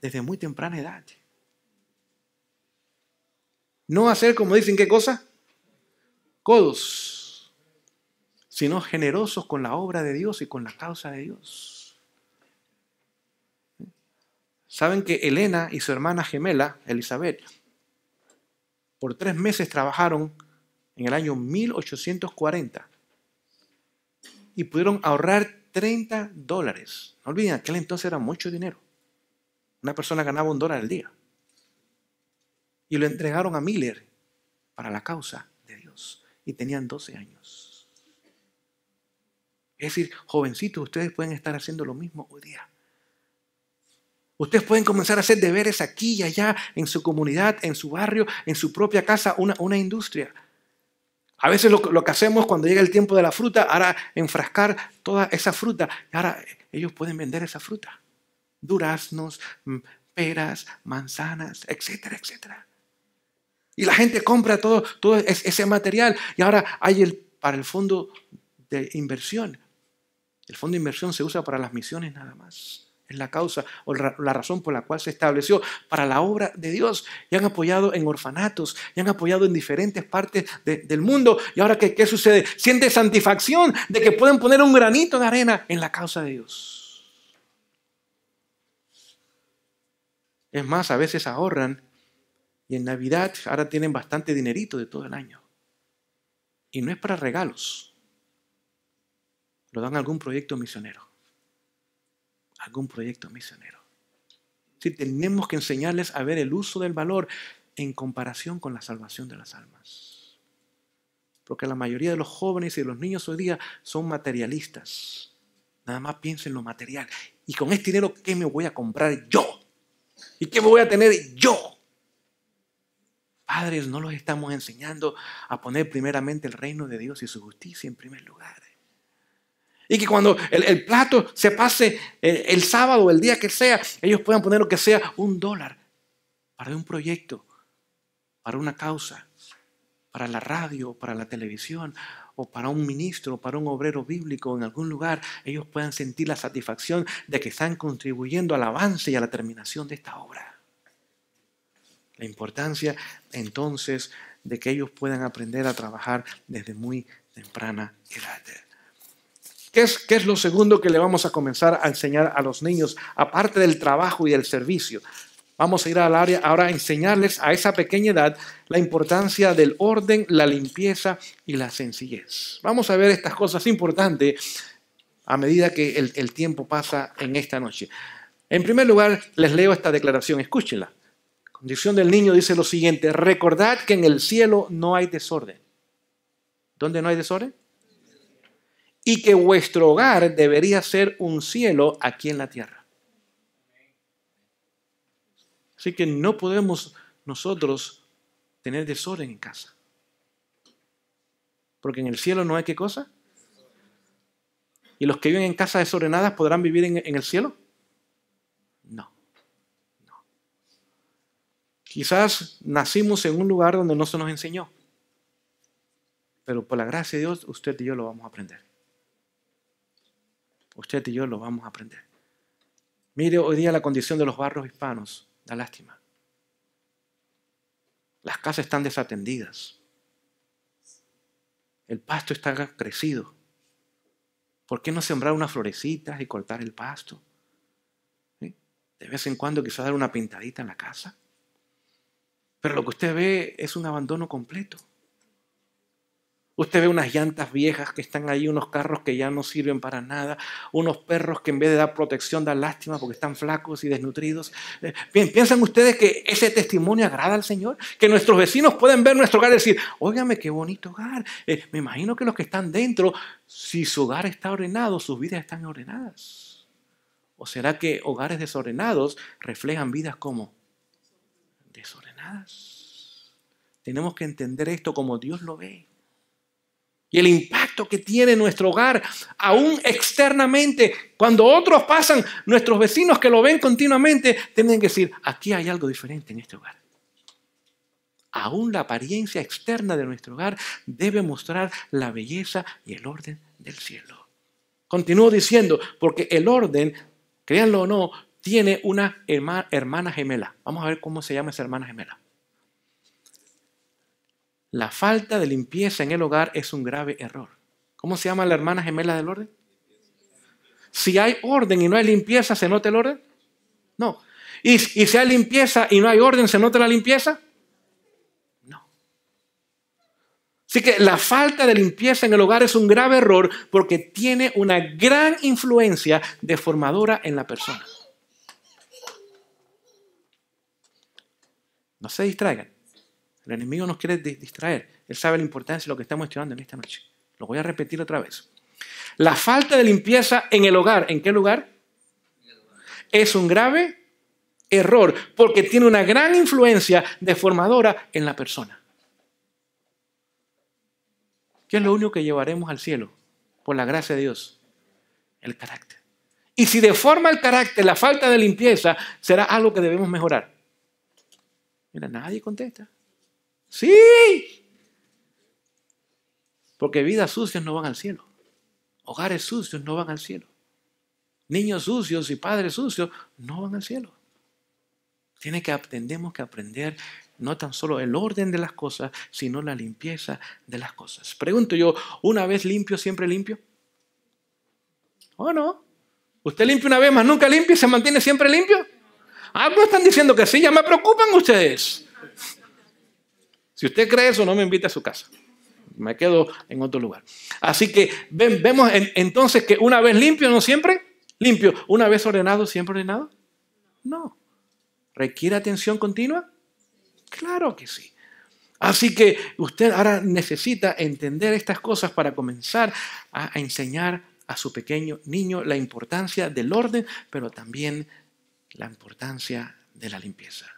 desde muy temprana edad. No hacer como dicen, ¿qué cosa? Codos sino generosos con la obra de Dios y con la causa de Dios. Saben que Elena y su hermana gemela, Elizabeth, por tres meses trabajaron en el año 1840 y pudieron ahorrar 30 dólares. No olviden, aquel entonces era mucho dinero. Una persona ganaba un dólar al día. Y lo entregaron a Miller para la causa de Dios. Y tenían 12 años. Es decir, jovencitos, ustedes pueden estar haciendo lo mismo hoy día. Ustedes pueden comenzar a hacer deberes aquí y allá, en su comunidad, en su barrio, en su propia casa, una, industria. A veces lo, que hacemos cuando llega el tiempo de la fruta, ahora enfrascar toda esa fruta. Ahora eh, ellos pueden vender esa fruta. Duraznos, mm, peras, manzanas, etcétera, etcétera. Y la gente compra todo, ese material. Y ahora hay para el fondo de inversión el fondo de inversión se usa para las misiones nada más. Es la causa o la razón por la cual se estableció para la obra de Dios. Y han apoyado en orfanatos, y han apoyado en diferentes partes del mundo. ¿Y ahora qué, qué sucede? Siente satisfacción de que pueden poner un granito de arena en la causa de Dios. Es más, a veces ahorran y en Navidad ahora tienen bastante dinerito de todo el año. Y no es para regalos, lo dan algún proyecto misionero. Algún proyecto misionero. Si tenemos que enseñarles a ver el uso del valor en comparación con la salvación de las almas. Porque la mayoría de los jóvenes y de los niños hoy día son materialistas. Nada más piensan en lo material. Y con este dinero, ¿qué me voy a comprar yo? ¿Y qué me voy a tener yo? Padres, no los estamos enseñando a poner primeramente el reino de Dios y su justicia en primer lugar. Y que cuando el, plato se pase eh, el, sábado el día que sea, ellos puedan poner lo que sea, un dólar para un proyecto, para una causa, para la radio, para la televisión, o para un ministro, para un obrero bíblico en algún lugar, ellos puedan sentir la satisfacción de que están contribuyendo al avance y a la terminación de esta obra. La importancia entonces de que ellos puedan aprender a trabajar desde muy temprana edad. ¿Qué es, lo segundo que le vamos a comenzar a enseñar a los niños, aparte del trabajo y del servicio? Vamos a ir al área ahora a enseñarles a esa pequeña edad la importancia del orden, la limpieza y la sencillez. Vamos a ver estas cosas importantes a medida que el, tiempo pasa en esta noche. En primer lugar, les leo esta declaración, escúchenla. condición del niño dice lo siguiente, recordad que en el cielo no hay desorden. ¿Dónde no hay desorden? y que vuestro hogar debería ser un cielo aquí en la tierra. Así que no podemos nosotros tener desorden en casa. Porque en el cielo no hay qué cosa. ¿Y los que viven en casas desordenadas podrán vivir en, el cielo? no. Quizás nacimos en un lugar donde no se nos enseñó. Pero por la gracia de Dios, usted y yo lo vamos a aprender. Usted y yo lo vamos a aprender. Mire hoy día la condición de los barrios hispanos. Da lástima. Las casas están desatendidas. El pasto está crecido. ¿Por qué no sembrar unas florecitas y cortar el pasto? De vez en cuando quizás dar una pintadita en la casa. Pero lo que usted ve es un abandono completo. Usted ve unas llantas viejas que están ahí, unos carros que ya no sirven para nada, unos perros que en vez de dar protección dan lástima porque están flacos y desnutridos. Eh, ¿Piensan ustedes que ese testimonio agrada al Señor? Que nuestros vecinos pueden ver nuestro hogar y decir, óigame qué bonito hogar. Eh, me imagino que los que están dentro, si su hogar está ordenado, sus vidas están ordenadas. ¿O será que hogares desordenados reflejan vidas como desordenadas? Tenemos que entender esto como Dios lo ve y el impacto que tiene nuestro hogar, aún externamente. Cuando otros pasan, nuestros vecinos que lo ven continuamente, tienen que decir, aquí hay algo diferente en este hogar. Aún la apariencia externa de nuestro hogar debe mostrar la belleza y el orden del cielo. Continúo diciendo, porque el orden, créanlo o no, tiene una hermana, gemela. Vamos a ver cómo se llama esa hermana gemela. La falta de limpieza en el hogar es un grave error. ¿Cómo se llama la hermana gemela del orden? Si hay orden y no hay limpieza, ¿se nota el orden? No. ¿Y, si hay limpieza y no hay orden, ¿se nota la limpieza? No. Así que la falta de limpieza en el hogar es un grave error porque tiene una gran influencia deformadora en la persona. No se distraigan. El enemigo nos quiere distraer. Él sabe la importancia de lo que estamos estudiando en esta noche. Lo voy a repetir otra vez. La falta de limpieza en el hogar, ¿en qué lugar? Es un grave error porque tiene una gran influencia deformadora en la persona. ¿Qué es lo único que llevaremos al cielo? Por la gracia de Dios, el carácter. Y si deforma el carácter, la falta de limpieza será algo que debemos mejorar. Mira, nadie contesta. Sí. Porque vidas sucias no van al cielo. Hogares sucios no van al cielo. Niños sucios y padres sucios no van al cielo. Tiene que aprendemos que aprender no tan solo el orden de las cosas, sino la limpieza de las cosas. Pregunto yo, ¿una vez limpio, siempre limpio? ¿O no? ¿Usted limpia una vez más, nunca limpia y se mantiene siempre limpio? Algo ah, están diciendo que sí, ya me preocupan ustedes. Si usted cree eso, no me invite a su casa. Me quedo en otro lugar. Así que vemos entonces que una vez limpio, no siempre limpio. Una vez ordenado, siempre ordenado. No. ¿Requiere atención continua? Claro que sí. Así que usted ahora necesita entender estas cosas para comenzar a enseñar a su pequeño niño la importancia del orden, pero también la importancia de la limpieza.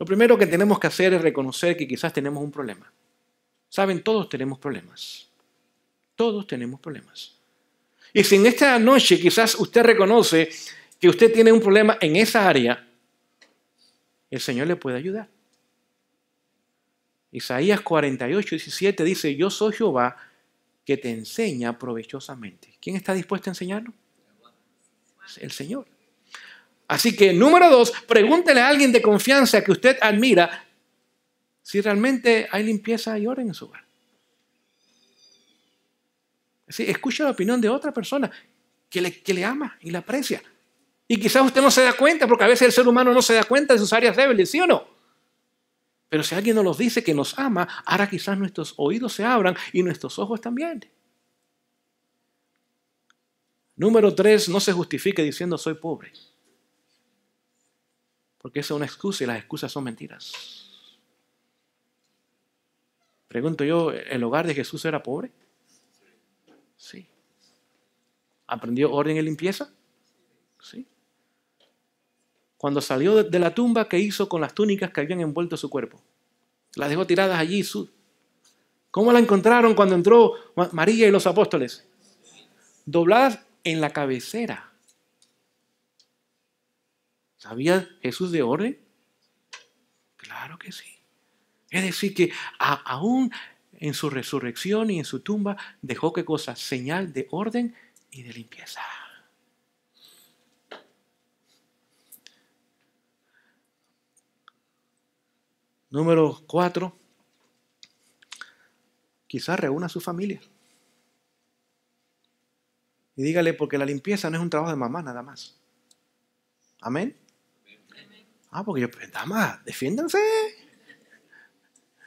Lo primero que tenemos que hacer es reconocer que quizás tenemos un problema. Saben, todos tenemos problemas. Todos tenemos problemas. Y si en esta noche quizás usted reconoce que usted tiene un problema en esa área, el Señor le puede ayudar. Isaías 48, 17 dice, yo soy Jehová que te enseña provechosamente. ¿Quién está dispuesto a enseñarlo? El Señor. Así que número dos, pregúntele a alguien de confianza que usted admira si realmente hay limpieza y orden en su hogar. Sí, escuche la opinión de otra persona que le, ama y la aprecia. Y quizás usted no se da cuenta, porque a veces el ser humano no se da cuenta de sus áreas débiles, ¿sí o no? Pero si alguien nos dice que nos ama, ahora quizás nuestros oídos se abran y nuestros ojos también. Número tres, no se justifique diciendo soy pobre. Porque eso es una excusa y las excusas son mentiras. Pregunto yo, ¿el hogar de Jesús era pobre? Sí. ¿Aprendió orden y limpieza? Sí. Cuando salió de la tumba, ¿qué hizo con las túnicas que habían envuelto su cuerpo? Las dejó tiradas allí. ¿Cómo la encontraron cuando entró María y los apóstoles? Dobladas en la cabecera. ¿Sabía Jesús de orden? Claro que sí. Es decir, que aún en su resurrección y en su tumba dejó qué cosa? Señal de orden y de limpieza. Número cuatro, quizás reúna a su familia. Y dígale, porque la limpieza no es un trabajo de mamá nada más. Amén. Ah, porque yo, pues, defiéndanse.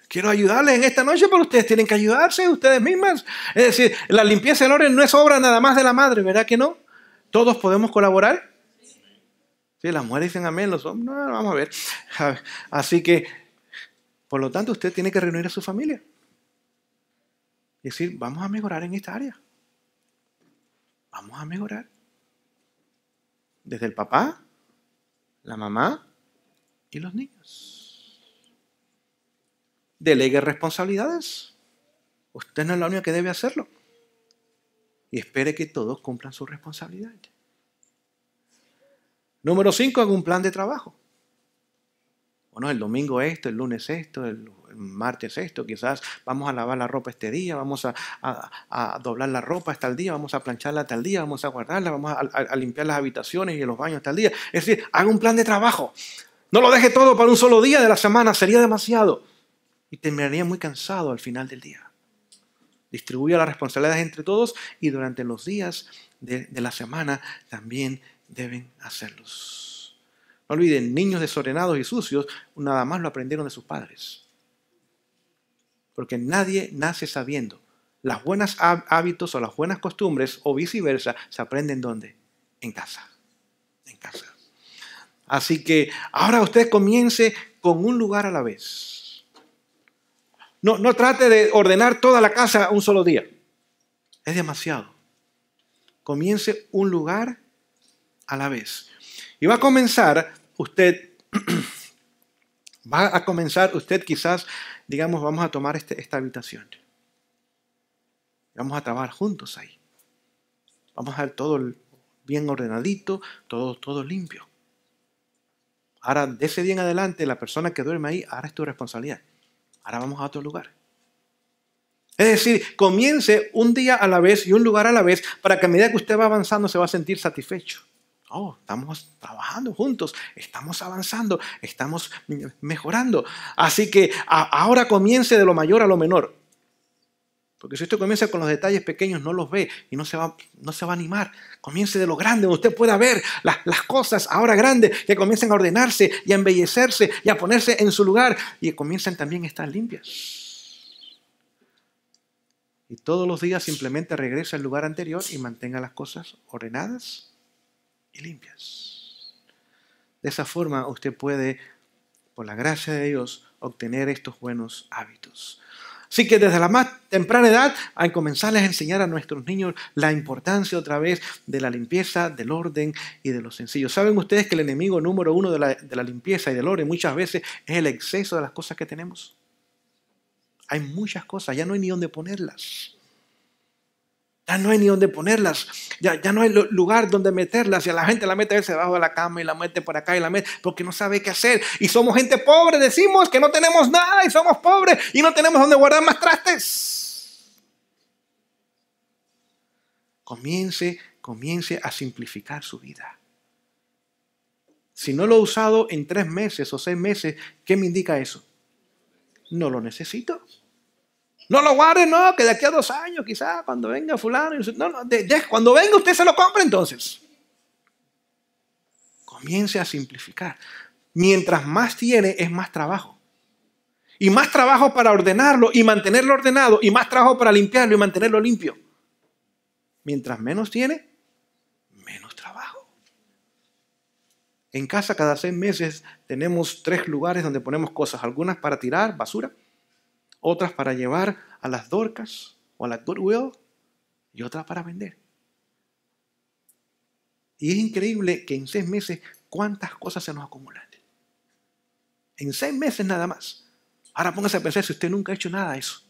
Quiero ayudarles en esta noche, pero ustedes tienen que ayudarse ustedes mismas. Es decir, la limpieza del orden no es obra nada más de la madre, ¿verdad que no? Todos podemos colaborar. Sí, las mujeres dicen amén, los hombres, no, vamos a ver. <laughs> Así que, por lo tanto, usted tiene que reunir a su familia. Y decir, vamos a mejorar en esta área. Vamos a mejorar. Desde el papá, la mamá, y los niños. Delegue responsabilidades. Usted no es la única que debe hacerlo. Y espere que todos cumplan su responsabilidad. Número 5, haga un plan de trabajo. Bueno, el domingo esto, el lunes esto, el, martes esto, quizás vamos a lavar la ropa este día, vamos a, doblar la ropa hasta el día, vamos a plancharla hasta el día, vamos a guardarla, vamos a, a, limpiar las habitaciones y los baños hasta el día. Es decir, haga un plan de trabajo, no lo deje todo para un solo día de la semana, sería demasiado. Y terminaría muy cansado al final del día. Distribuya las responsabilidades entre todos y durante los días de, la semana también deben hacerlos. No olviden, niños desordenados y sucios nada más lo aprendieron de sus padres. Porque nadie nace sabiendo. Las buenas hábitos o las buenas costumbres o viceversa se aprenden dónde? En casa. En casa. Así que ahora usted comience con un lugar a la vez. No, trate de ordenar toda la casa un solo día. Es demasiado. Comience un lugar a la vez. Y va a comenzar usted, <clears throat> va a comenzar usted quizás, digamos, vamos a tomar este, esta habitación. Vamos a trabajar juntos ahí. Vamos a ver todo bien ordenadito, todo, todo limpio. Ahora, de ese día en adelante, la persona que duerme ahí, ahora es tu responsabilidad. Ahora vamos a otro lugar. Es decir, comience un día a la vez y un lugar a la vez para que a medida que usted va avanzando se va a sentir satisfecho. Oh, estamos trabajando juntos, estamos avanzando, estamos mejorando. Así que ahora comience de lo mayor a lo menor. Porque si usted comienza con los detalles pequeños, no los ve y no se va, no se va a animar. Comience de lo grande, donde usted pueda ver las, cosas ahora grandes, que comiencen a ordenarse y a embellecerse y a ponerse en su lugar y comienzan comiencen también a estar limpias. Y todos los días simplemente regrese al lugar anterior y mantenga las cosas ordenadas y limpias. De esa forma usted puede, por la gracia de Dios, obtener estos buenos hábitos. Así que desde la más temprana edad, que comenzarles a enseñar a nuestros niños la importancia otra vez de la limpieza, del orden y de lo sencillo. Saben ustedes que el enemigo número uno de la, de la limpieza y del orden muchas veces es el exceso de las cosas que tenemos. Hay muchas cosas, ya no hay ni dónde ponerlas. Ya no hay ni dónde ponerlas, ya, ya no hay lugar donde meterlas. Y a la gente la mete a veces debajo de la cama y la mete por acá y la mete porque no sabe qué hacer. Y somos gente pobre, decimos que no tenemos nada y somos pobres y no tenemos dónde guardar más trastes. Comience, comience a simplificar su vida. Si no lo he usado en tres meses o seis meses, ¿qué me indica eso? No lo necesito. No lo guarde, no, que de aquí a dos años quizá, cuando venga fulano. No, no, cuando venga usted se lo compra entonces. Comience a simplificar. Mientras más tiene, es más trabajo. Y más trabajo para ordenarlo y mantenerlo ordenado. Y más trabajo para limpiarlo y mantenerlo limpio. Mientras menos tiene, menos trabajo. En casa cada seis meses tenemos tres lugares donde ponemos cosas. Algunas para tirar basura otras para llevar a las Dorcas o a la Goodwill y otras para vender. Y es increíble que en seis meses cuántas cosas se nos acumulan. En seis meses nada más. Ahora póngase a pensar si usted nunca ha hecho nada de eso.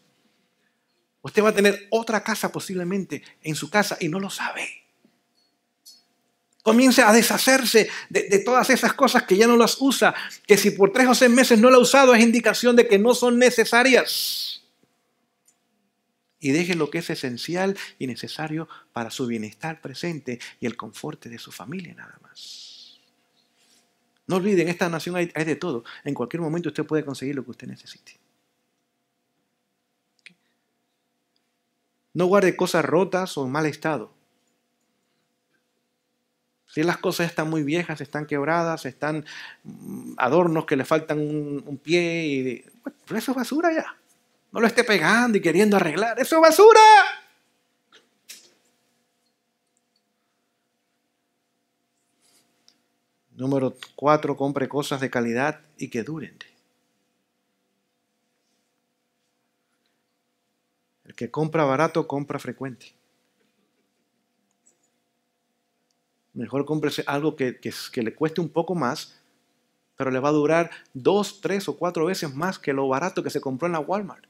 Usted va a tener otra casa posiblemente en su casa y no lo sabe. Comience a deshacerse de, todas esas cosas que ya no las usa, que si por tres o seis meses no la ha usado es indicación de que no son necesarias. Y deje lo que es esencial y necesario para su bienestar presente y el confort de su familia nada más. No olviden, en esta nación hay de todo. En cualquier momento usted puede conseguir lo que usted necesite. No guarde cosas rotas o en mal estado si las cosas están muy viejas, están quebradas, están mm, adornos que le faltan un, pie, y, bueno, eso es basura ya. No lo esté pegando y queriendo arreglar, eso es basura. Número cuatro, compre cosas de calidad y que duren. El que compra barato, compra frecuente. Mejor cómprese algo que, le cueste un poco más, pero le va a durar dos, tres o cuatro veces más que lo barato que se compró en la Walmart.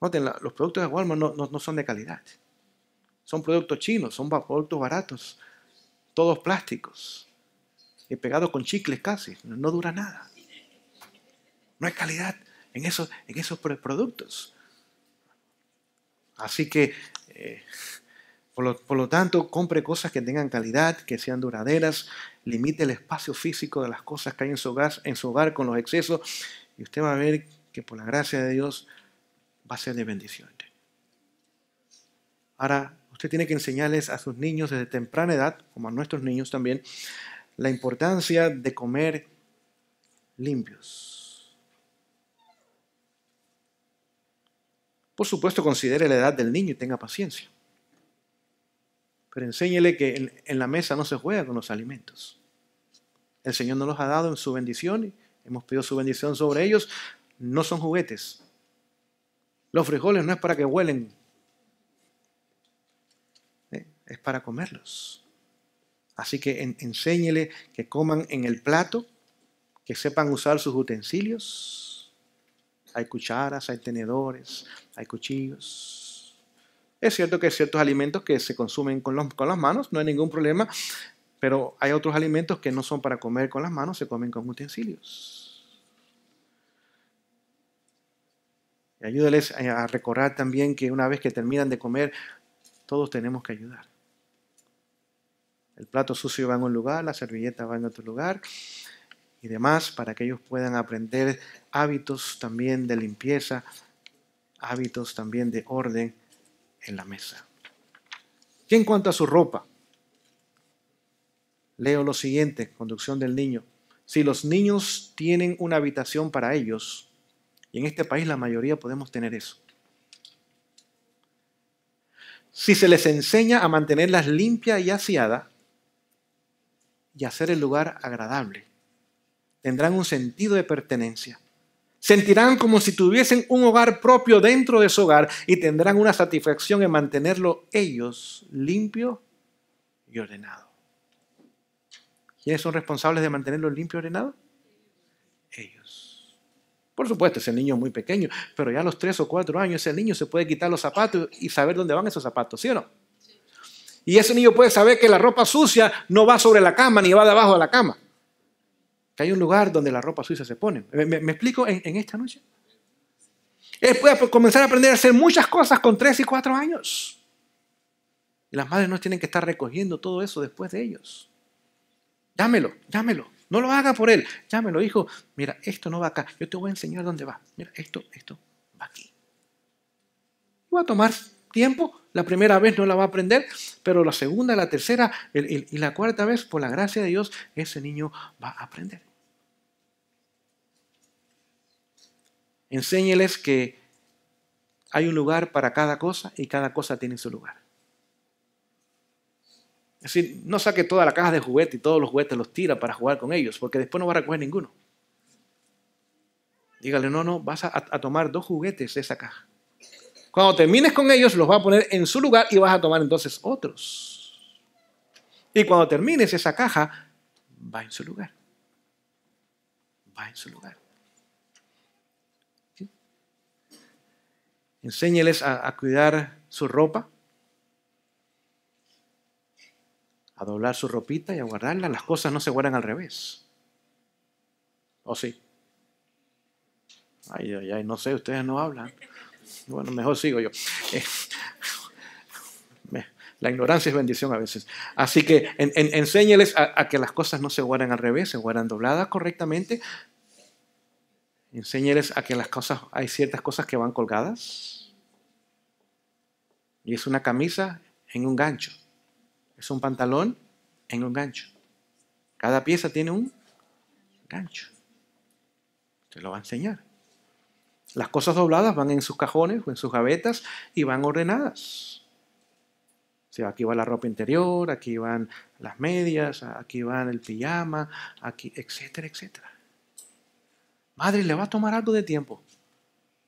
los productos de Walmart no, son de calidad. Son productos chinos, son productos baratos, todos plásticos y pegados con chicles casi. No dura nada. No hay calidad en esos, en esos productos. Así que eh, por lo, tanto, compre cosas que tengan calidad, que sean duraderas, limite el espacio físico de las cosas que hay en su hogar, en su hogar con los excesos, y usted va a ver que por la gracia de Dios va a ser de bendición. Ahora, usted tiene que enseñarles a sus niños desde temprana edad, como a nuestros niños también, la importancia de comer limpios. Por supuesto, considere la edad del niño y tenga paciencia. Pero enséñele que en, la mesa no se juega con los alimentos. El Señor nos los ha dado en su bendición, hemos pedido su bendición sobre ellos, no son juguetes. Los frijoles no es para que huelen, ¿eh? es para comerlos. Así que enséñele que coman en el plato, que sepan usar sus utensilios. Hay cucharas, hay tenedores, hay cuchillos. Es cierto que hay ciertos alimentos que se consumen con, las manos, no hay ningún problema, pero hay otros alimentos que no son para comer con las manos, se comen con utensilios. Y ayúdales a recordar también que una vez que terminan de comer, todos tenemos que ayudar. El plato sucio va en un lugar, la servilleta va en otro lugar y demás para que ellos puedan aprender hábitos también de limpieza, hábitos también de orden en la mesa. ¿Qué en cuanto a su ropa, leo lo siguiente, conducción del niño. Si los niños tienen una habitación para ellos, y en este país la mayoría podemos tener eso, si se les enseña a mantenerlas limpias y aseadas y hacer el lugar agradable, tendrán un sentido de pertenencia Sentirán como si tuviesen un hogar propio dentro de su hogar y tendrán una satisfacción en mantenerlo ellos limpio y ordenado. ¿Quiénes son responsables de mantenerlo limpio y ordenado? Ellos. Por supuesto, ese niño es muy pequeño, pero ya a los tres o cuatro años ese niño se puede quitar los zapatos y saber dónde van esos zapatos, ¿sí o no? Y ese niño puede saber que la ropa sucia no va sobre la cama ni va debajo de la cama que hay un lugar donde la ropa suiza se pone. ¿Me, explico en, esta noche? Él puede comenzar a aprender a hacer muchas cosas con tres y cuatro años. Y las madres no tienen que estar recogiendo todo eso después de ellos. Llámelo, llámelo. No lo haga por él. Llámelo, hijo. Mira, esto no va acá. Yo te voy a enseñar dónde va. Mira, esto, esto va aquí. Voy a tomar tiempo, la primera vez no la va a aprender, pero la segunda, la tercera y la cuarta vez, por la gracia de Dios, ese niño va a aprender. Enséñeles que hay un lugar para cada cosa y cada cosa tiene su lugar. Es decir, no saque toda la caja de juguetes y todos los juguetes los tira para jugar con ellos, porque después no va a recoger ninguno. Dígale, no, no, vas a, a tomar dos juguetes de esa caja. Cuando termines con ellos, los va a poner en su lugar y vas a tomar entonces otros. Y cuando termines esa caja, va en su lugar. Va en su lugar. Enséñeles a, a cuidar su ropa, a doblar su ropita y a guardarla. Las cosas no se guardan al revés. ¿O sí? Ay, ay, ay, no sé, ustedes no hablan. Bueno, mejor sigo yo. Eh, la ignorancia es bendición a veces. Así que en, enséñeles a, que las cosas no se guardan al revés, se guardan dobladas correctamente. Enséñeles a que las cosas, hay ciertas cosas que van colgadas. Y es una camisa en un gancho. Es un pantalón en un gancho. Cada pieza tiene un gancho. Se lo va a enseñar. Las cosas dobladas van en sus cajones o en sus gavetas y van ordenadas. sea, aquí va la ropa interior, aquí van las medias, aquí van el pijama, aquí, etcétera, etcétera. Madre, le va a tomar algo de tiempo,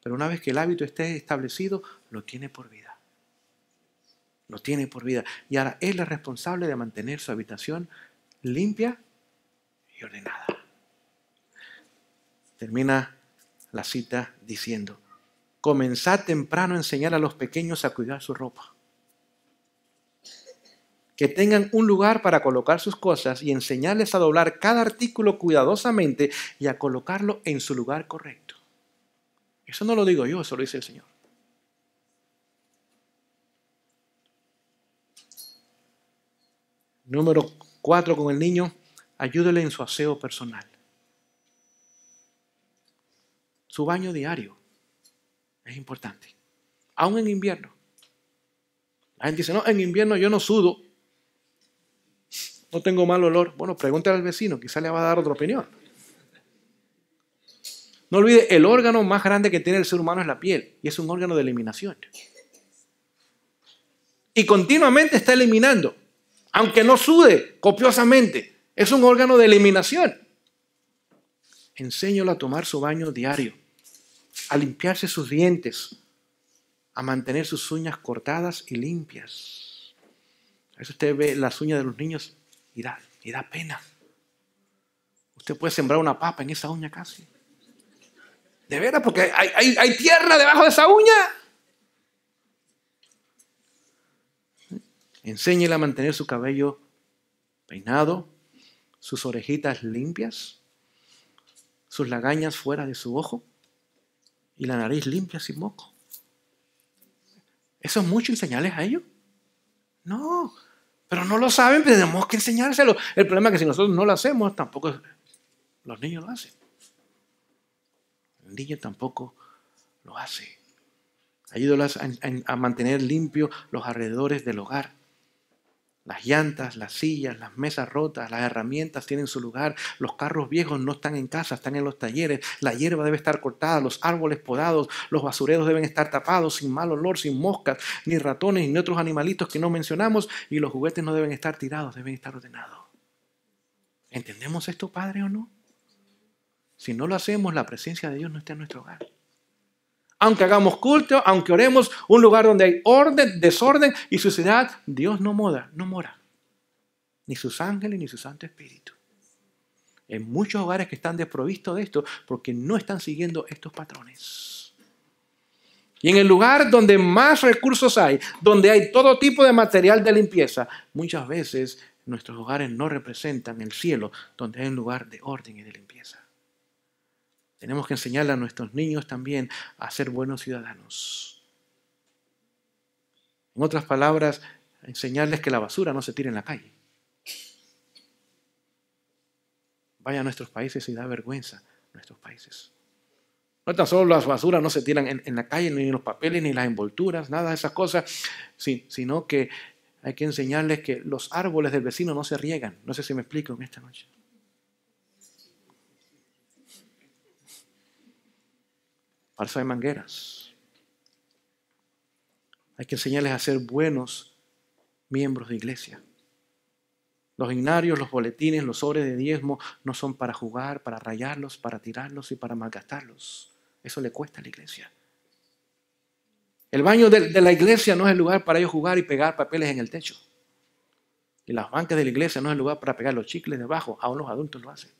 pero una vez que el hábito esté establecido, lo tiene por vida. Lo tiene por vida. Y ahora él es responsable de mantener su habitación limpia y ordenada. Termina la cita diciendo, comenzar temprano a enseñar a los pequeños a cuidar su ropa. Que tengan un lugar para colocar sus cosas y enseñarles a doblar cada artículo cuidadosamente y a colocarlo en su lugar correcto. Eso no lo digo yo, eso lo dice el Señor. Número cuatro con el niño, ayúdele en su aseo personal. Su baño diario es importante, aún en invierno. La gente dice, no, en invierno yo no sudo, no tengo mal olor. Bueno, pregúntale al vecino, quizá le va a dar otra opinión. No olvide, el órgano más grande que tiene el ser humano es la piel y es un órgano de eliminación. Y continuamente está eliminando, aunque no sude copiosamente, es un órgano de eliminación. Enséñalo a tomar su baño diario a limpiarse sus dientes, a mantener sus uñas cortadas y limpias. A veces usted ve las uñas de los niños y da, y pena. Usted puede sembrar una papa en esa uña casi. De veras, porque hay, hay tierra debajo de esa uña. Enséñele a mantener su cabello peinado, sus orejitas limpias, sus lagañas fuera de su ojo y la nariz limpia sin moco. ¿Eso es mucho enseñarles a ellos? No, pero no lo saben, pero tenemos que enseñárselo. El problema es que si nosotros no lo hacemos, tampoco los niños lo hacen. El niño tampoco lo hace. ayúdolas a mantener limpios los alrededores del hogar las llantas, las sillas, las mesas rotas, las herramientas tienen su lugar, los carros viejos no están en casa, están en los talleres, la hierba debe estar cortada, los árboles podados, los basureros deben estar tapados, sin mal olor, sin moscas, ni ratones, ni otros animalitos que no mencionamos, y los juguetes no deben estar tirados, deben estar ordenados. ¿Entendemos esto, Padre, o no? Si no lo hacemos, la presencia de Dios no está en nuestro hogar. Aunque hagamos culto, aunque oremos, un lugar donde hay orden, desorden y suciedad, Dios no mora, no mora. Ni sus ángeles, ni su Santo Espíritu. En muchos hogares que están desprovistos de esto porque no están siguiendo estos patrones. Y en el lugar donde más recursos hay, donde hay todo tipo de material de limpieza, muchas veces nuestros hogares no representan el cielo, donde hay un lugar de orden y de limpieza. Tenemos que enseñarle a nuestros niños también a ser buenos ciudadanos. En otras palabras, enseñarles que la basura no se tira en la calle. Vaya a nuestros países y da vergüenza a nuestros países. No tan solo las basuras no se tiran en, la calle, ni los papeles, ni las envolturas, nada de esas cosas, sino que hay que enseñarles que los árboles del vecino no se riegan. No sé si me explico en esta noche. Para de mangueras. Hay que enseñarles a ser buenos miembros de iglesia. Los ignarios, los boletines, los sobres de diezmo no son para jugar, para rayarlos, para tirarlos y para malgastarlos. Eso le cuesta a la iglesia. El baño de, de, la iglesia no es el lugar para ellos jugar y pegar papeles en el techo. Y las bancas de la iglesia no es el lugar para pegar los chicles debajo. Aún los adultos lo hacen.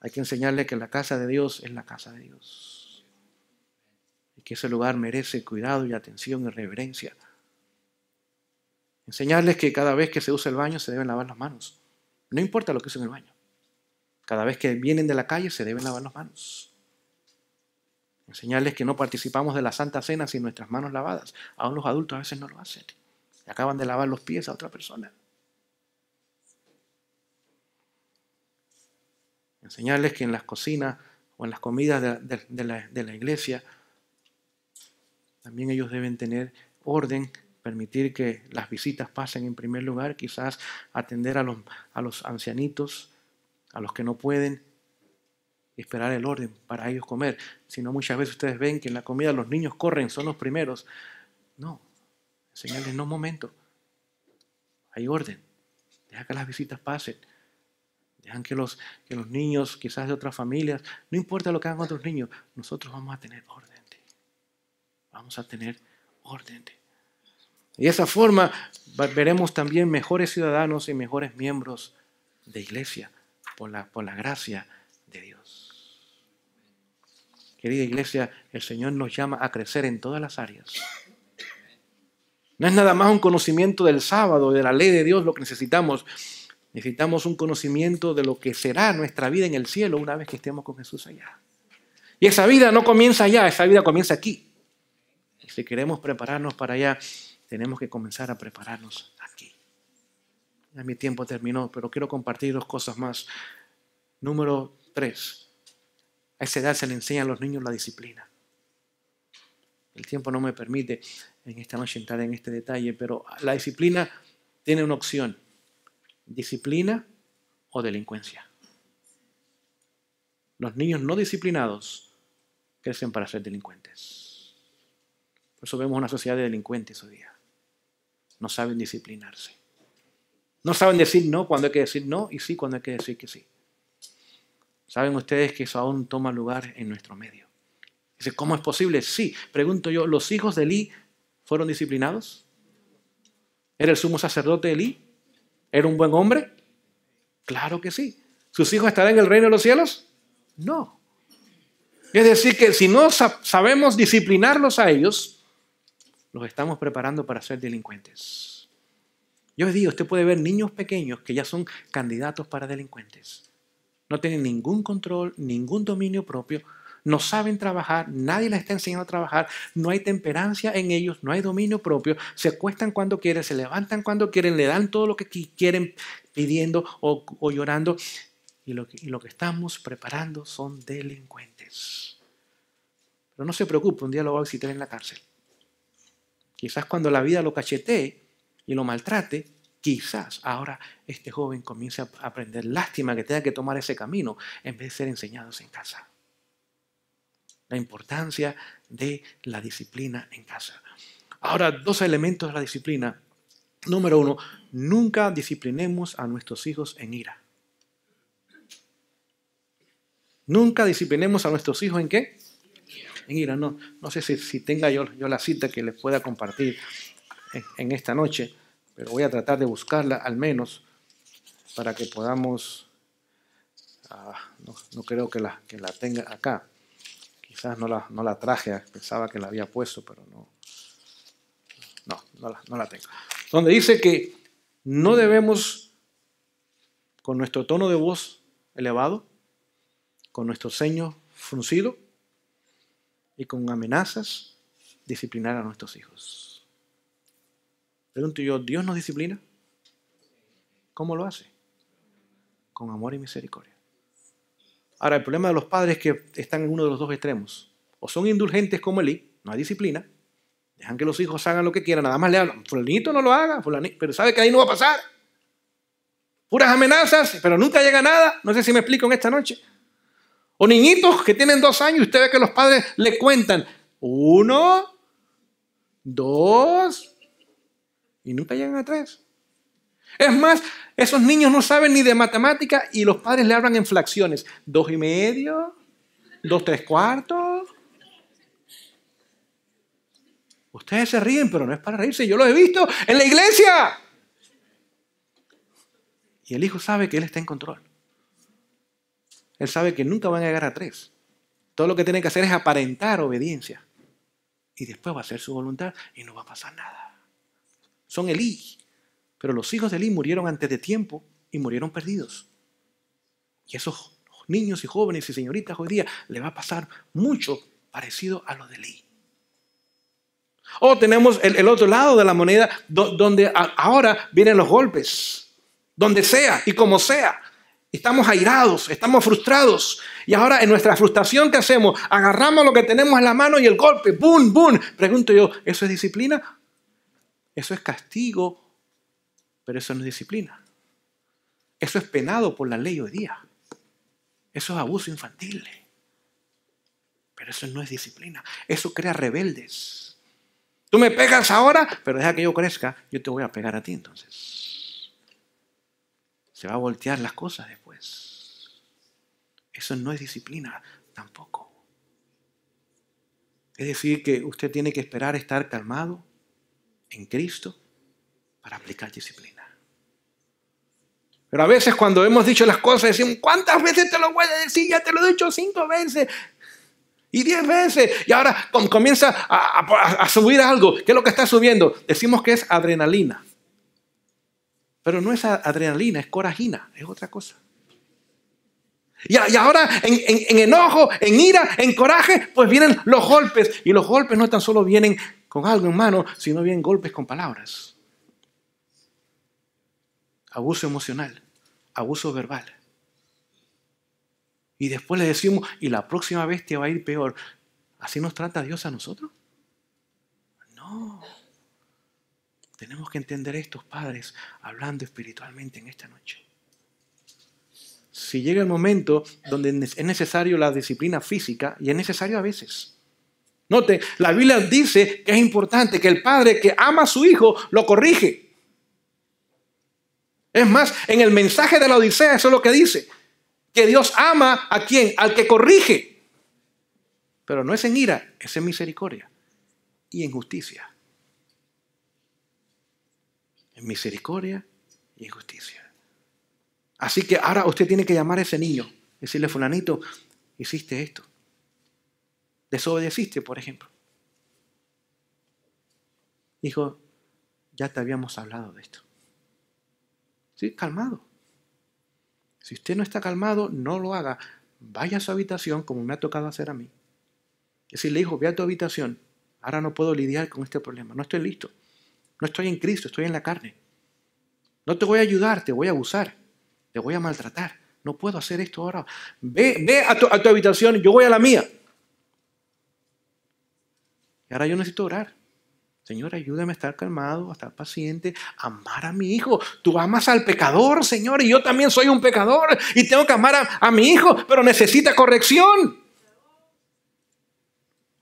Hay que enseñarles que la casa de Dios es la casa de Dios. Y que ese lugar merece cuidado y atención y reverencia. Enseñarles que cada vez que se usa el baño se deben lavar las manos. No importa lo que usen el baño. Cada vez que vienen de la calle se deben lavar las manos. Enseñarles que no participamos de la Santa Cena sin nuestras manos lavadas. Aún los adultos a veces no lo hacen. acaban de lavar los pies a otra persona. enseñarles que en las cocinas o en las comidas de, la, iglesia también ellos deben tener orden permitir que las visitas pasen en primer lugar, quizás atender a los, ancianitos, a los que no pueden, esperar el orden para ellos comer. Si no, muchas veces ustedes ven que en la comida los niños corren, son los primeros. No, señales no momento. Hay orden. Deja que las visitas pasen. Dejan que los, que los niños, quizás de otras familias, no importa lo que hagan otros niños, nosotros vamos a tener orden. vamos a tener orden. Y de esa forma veremos también mejores ciudadanos y mejores miembros de iglesia por la, por la gracia de Dios. Querida iglesia, el Señor nos llama a crecer en todas las áreas. No es nada más un conocimiento del sábado, de la ley de Dios lo que necesitamos, Necesitamos un conocimiento de lo que será nuestra vida en el cielo una vez que estemos con Jesús allá. Y esa vida no comienza allá, esa vida comienza aquí. Y si queremos prepararnos para allá, tenemos que comenzar a prepararnos aquí. Ya mi tiempo terminó, pero quiero compartir dos cosas más. Número tres, a esa edad se le enseña a los niños la disciplina. El tiempo no me permite en esta noche entrar en este detalle, pero la disciplina tiene una opción disciplina o delincuencia. Los niños no disciplinados crecen para ser delincuentes. Por eso vemos una sociedad de delincuentes hoy día. No saben disciplinarse. No saben decir no cuando hay que decir no y sí cuando hay que decir que sí. Saben ustedes que eso aún toma lugar en nuestro medio. Dice, ¿cómo es posible? Sí, pregunto yo, ¿los hijos de Elí fueron disciplinados? ¿Era el sumo sacerdote Elí? ¿Era un buen hombre? Claro que sí. ¿Sus hijos estarán en el reino de los cielos? No. Es decir, que si no sabemos disciplinarlos a ellos, los estamos preparando para ser delincuentes. Yo les digo, usted puede ver niños pequeños que ya son candidatos para delincuentes. No tienen ningún control, ningún dominio propio, no saben trabajar, nadie les está enseñando a trabajar, no hay temperancia en ellos, no hay dominio propio, se acuestan cuando quieren, se levantan cuando quieren, le dan todo lo que quieren pidiendo o, llorando. Y lo, que, y lo que estamos preparando son delincuentes. Pero no se preocupe, un día lo va a visitar en la cárcel. Quizás cuando la vida lo cachetee y lo maltrate, quizás ahora este joven comience a aprender. Lástima que tenga que tomar ese camino en vez de ser enseñados en casa la importancia de la disciplina en casa. Ahora, dos elementos de la disciplina. Número uno, nunca disciplinemos a nuestros hijos en ira. Nunca disciplinemos a nuestros hijos en qué? En ira, no. No sé si, tenga yo, la cita que les pueda compartir en, esta noche, pero voy a tratar de buscarla al menos para que podamos... Ah, no, creo que la, que la tenga acá no la, traje, pensaba que la había puesto, pero no. No, la, no la tengo. Donde dice que no debemos, con nuestro tono de voz elevado, con nuestro ceño fruncido y con amenazas, disciplinar a nuestros hijos. Pregunto yo, ¿Dios nos disciplina? ¿Cómo lo hace? Con amor y misericordia. Ahora, el problema de los padres que están en uno de los dos extremos. O son indulgentes como I, no hay disciplina, dejan que los hijos hagan lo que quieran, nada más le hablan, fulanito no lo haga, fulanito, pero sabe que ahí no va a pasar. Puras amenazas, pero nunca llega nada. No sé si me explico en esta noche. O niñitos que tienen dos años y usted ve que los padres le cuentan uno, dos, y nunca llegan a tres. Es más, esos niños no saben ni de matemática y los padres le hablan en fracciones. Dos y medio, dos tres cuartos. Ustedes se ríen, pero no es para reírse. Yo lo he visto en la iglesia. Y el hijo sabe que él está en control. Él sabe que nunca van a llegar a tres. Todo lo que tienen que hacer es aparentar obediencia. Y después va a hacer su voluntad y no va a pasar nada. Son I. Pero los hijos de Lee murieron antes de tiempo y murieron perdidos. Y esos niños y jóvenes y señoritas hoy día le va a pasar mucho parecido a lo de Lee. O oh, tenemos el, otro lado de la moneda donde ahora vienen los golpes, donde sea y como sea. Estamos airados, estamos frustrados. Y ahora en nuestra frustración, ¿qué hacemos? Agarramos lo que tenemos en la mano y el golpe, ¡boom, boom! Pregunto yo, ¿eso es disciplina? ¿Eso es castigo pero eso no es disciplina. Eso es penado por la ley hoy día. Eso es abuso infantil. Pero eso no es disciplina. Eso crea rebeldes. Tú me pegas ahora, pero deja que yo crezca, yo te voy a pegar a ti entonces. Se va a voltear las cosas después. Eso no es disciplina tampoco. Es decir, que usted tiene que esperar estar calmado en Cristo para aplicar disciplina. Pero a veces cuando hemos dicho las cosas decimos, ¿cuántas veces te lo voy a decir? Ya te lo he dicho cinco veces y diez veces. Y ahora comienza a, subir algo. ¿Qué es lo que está subiendo? Decimos que es adrenalina. Pero no es adrenalina, es corajina, es otra cosa. Y, ahora en, en, enojo, en ira, en coraje, pues vienen los golpes. Y los golpes no tan solo vienen con algo en mano, sino vienen golpes con palabras abuso emocional, abuso verbal. Y después le decimos, y la próxima vez te va a ir peor. ¿Así nos trata Dios a nosotros? No. Tenemos que entender estos padres hablando espiritualmente en esta noche. Si llega el momento donde es necesario la disciplina física, y es necesario a veces. Note, la Biblia dice que es importante que el padre que ama a su hijo lo corrige. Es más, en el mensaje de la Odisea eso es lo que dice. Que Dios ama a quien, al que corrige. Pero no es en ira, es en misericordia y en justicia. En misericordia y en justicia. Así que ahora usted tiene que llamar a ese niño, decirle, fulanito, hiciste esto. Desobedeciste, por ejemplo. Dijo, ya te habíamos hablado de esto. ¿sí? Calmado. Si usted no está calmado, no lo haga. Vaya a su habitación como me ha tocado hacer a mí. Es si le dijo, ve a tu habitación. Ahora no puedo lidiar con este problema. No estoy listo. No estoy en Cristo, estoy en la carne. No te voy a ayudar, te voy a abusar. Te voy a maltratar. No puedo hacer esto ahora. Ve, ve a tu, a tu habitación, yo voy a la mía. Y ahora yo necesito orar. Señor, ayúdame a estar calmado, a estar paciente, a amar a mi hijo. Tú amas al pecador, Señor, y yo también soy un pecador y tengo que amar a, mi hijo, pero necesita corrección.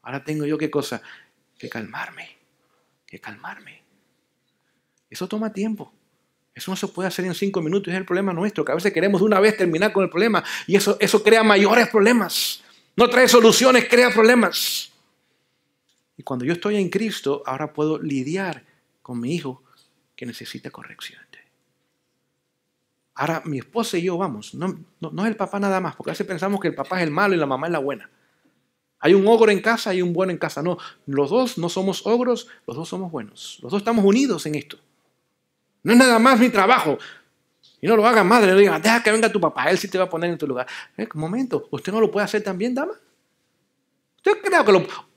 Ahora tengo yo qué cosa? Que calmarme, que calmarme. Eso toma tiempo. Eso no se puede hacer en cinco minutos, es el problema nuestro, que a veces queremos de una vez terminar con el problema y eso, eso crea mayores problemas. No trae soluciones, crea problemas. Y cuando yo estoy en Cristo, ahora puedo lidiar con mi hijo que necesita corrección. Ahora mi esposa y yo vamos, no, es el papá nada más, porque a veces pensamos que el papá es el malo y la mamá es la buena. Hay un ogro en casa y un bueno en casa. No, los dos no somos ogros, los dos somos buenos. Los dos estamos unidos en esto. No es nada más mi trabajo. Y no lo haga madre, no diga, deja que venga tu papá, él sí te va a poner en tu lugar. Eh, momento, ¿usted no lo puede hacer también, dama?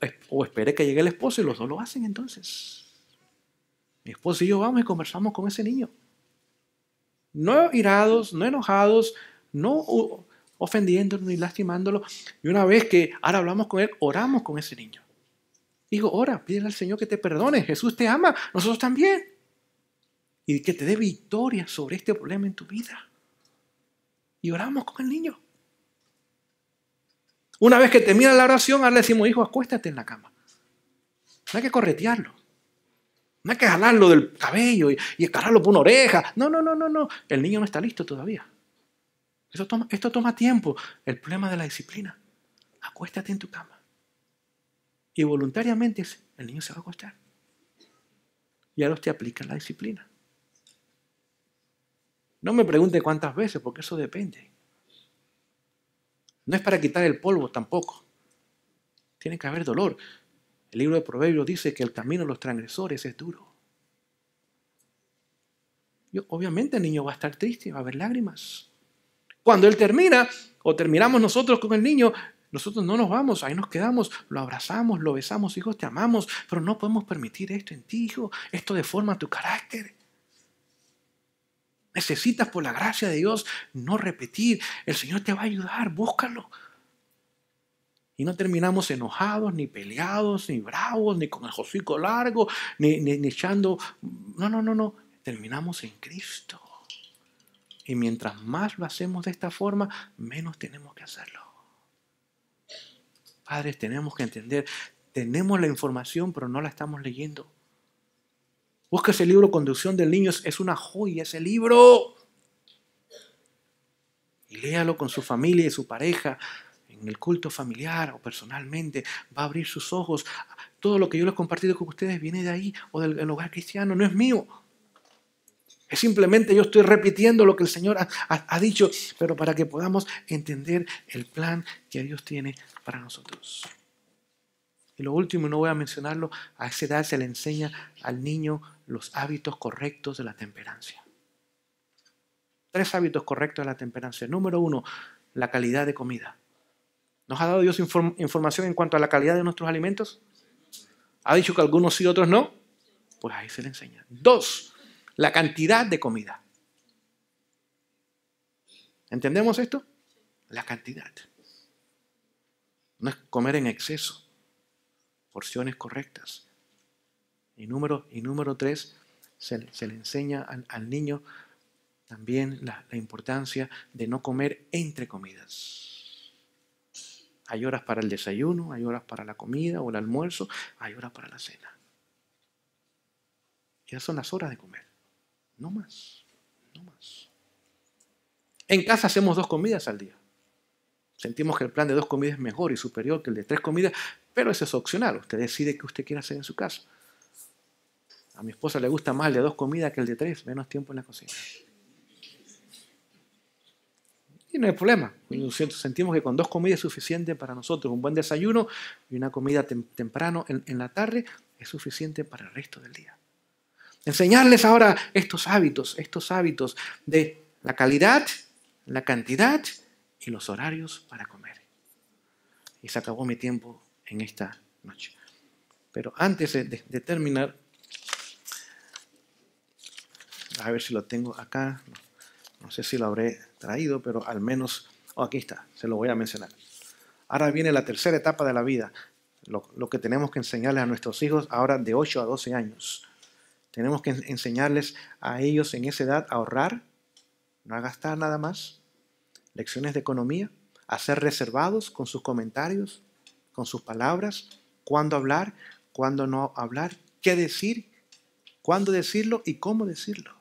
Eh, o espere que llegue el esposo y los dos lo hacen entonces. Mi esposo y yo vamos y conversamos con ese niño. No irados, no enojados, no ofendiéndolo ni lastimándolo. Y una vez que ahora hablamos con él, oramos con ese niño. Digo, ora, pídele al Señor que te perdone. Jesús te ama, nosotros también. Y que te dé victoria sobre este problema en tu vida. Y oramos con el niño. Una vez que termina la oración, ahora le decimos, hijo, acuéstate en la cama. No hay que corretearlo. No hay que jalarlo del cabello y, escararlo por una oreja. No, no, no, no, no. El niño no está listo todavía. esto toma tiempo. El problema de la disciplina. Acuéstate en tu cama. Y voluntariamente el niño se va a acostar. Y ahora te aplica la disciplina. No me pregunte cuántas veces, porque eso depende. No es para quitar el polvo tampoco. Tiene que haber dolor. El libro de Proverbios dice que el camino de los transgresores es duro. obviamente el niño va a estar triste, va a haber lágrimas. Cuando él termina, o terminamos nosotros con el niño, nosotros no nos vamos, ahí nos quedamos, lo abrazamos, lo besamos, hijos, te amamos, pero no podemos permitir esto en ti, hijo, esto deforma tu carácter. Necesitas por la gracia de Dios no repetir. El Señor te va a ayudar, búscalo. Y no terminamos enojados, ni peleados, ni bravos, ni con el hocico largo, ni, ni echando... No, no, no, no. Terminamos en Cristo. Y mientras más lo hacemos de esta forma, menos tenemos que hacerlo. Padres, tenemos que entender, tenemos la información, pero no la estamos leyendo. Busca ese libro Conducción del Niño, es una joya ese libro. Y léalo con su familia y su pareja, en el culto familiar o personalmente. Va a abrir sus ojos. Todo lo que yo les he compartido con ustedes viene de ahí o del hogar cristiano, no es mío. Es simplemente yo estoy repitiendo lo que el Señor ha, dicho, pero para que podamos entender el plan que Dios tiene para nosotros. Y lo último, no voy a mencionarlo, a esa edad se le enseña al niño los hábitos correctos de la temperancia. Tres hábitos correctos de la temperancia. Número uno, la calidad de comida. ¿Nos ha dado Dios información en cuanto a la calidad de nuestros alimentos? ¿Ha dicho que algunos sí y otros no? Pues ahí se le enseña. Dos, la cantidad de comida. ¿Entendemos esto? La cantidad. No es comer en exceso. Porciones correctas. Y número, y número tres, se, le enseña al, niño también la, la, importancia de no comer entre comidas. Hay horas para el desayuno, hay horas para la comida o el almuerzo, hay horas para la cena. Ya son las horas de comer. No más, no más. En casa hacemos dos comidas al día. Sentimos que el plan de dos comidas es mejor y superior que el de tres comidas, pero eso es opcional. Usted decide qué usted quiere hacer en su casa. A mi esposa le gusta más el de dos comidas que el de tres, menos tiempo en la cocina. Y no hay problema. Sentimos que con dos comidas es suficiente para nosotros. Un buen desayuno y una comida temprano en, la tarde es suficiente para el resto del día. Enseñarles ahora estos hábitos, estos hábitos de la calidad, la cantidad y los horarios para comer. Y se acabó mi tiempo en esta noche. Pero antes de terminar, a ver si lo tengo acá. No sé si lo habré traído, pero al menos, oh, aquí está, se lo voy a mencionar. Ahora viene la tercera etapa de la vida, lo, que tenemos que enseñarles a nuestros hijos ahora de 8 a 12 años. Tenemos que enseñarles a ellos en esa edad a ahorrar, no a gastar nada más, lecciones de economía, a ser reservados con sus comentarios, con sus palabras, cuándo hablar, cuándo no hablar, qué decir, cuándo decirlo y cómo decirlo.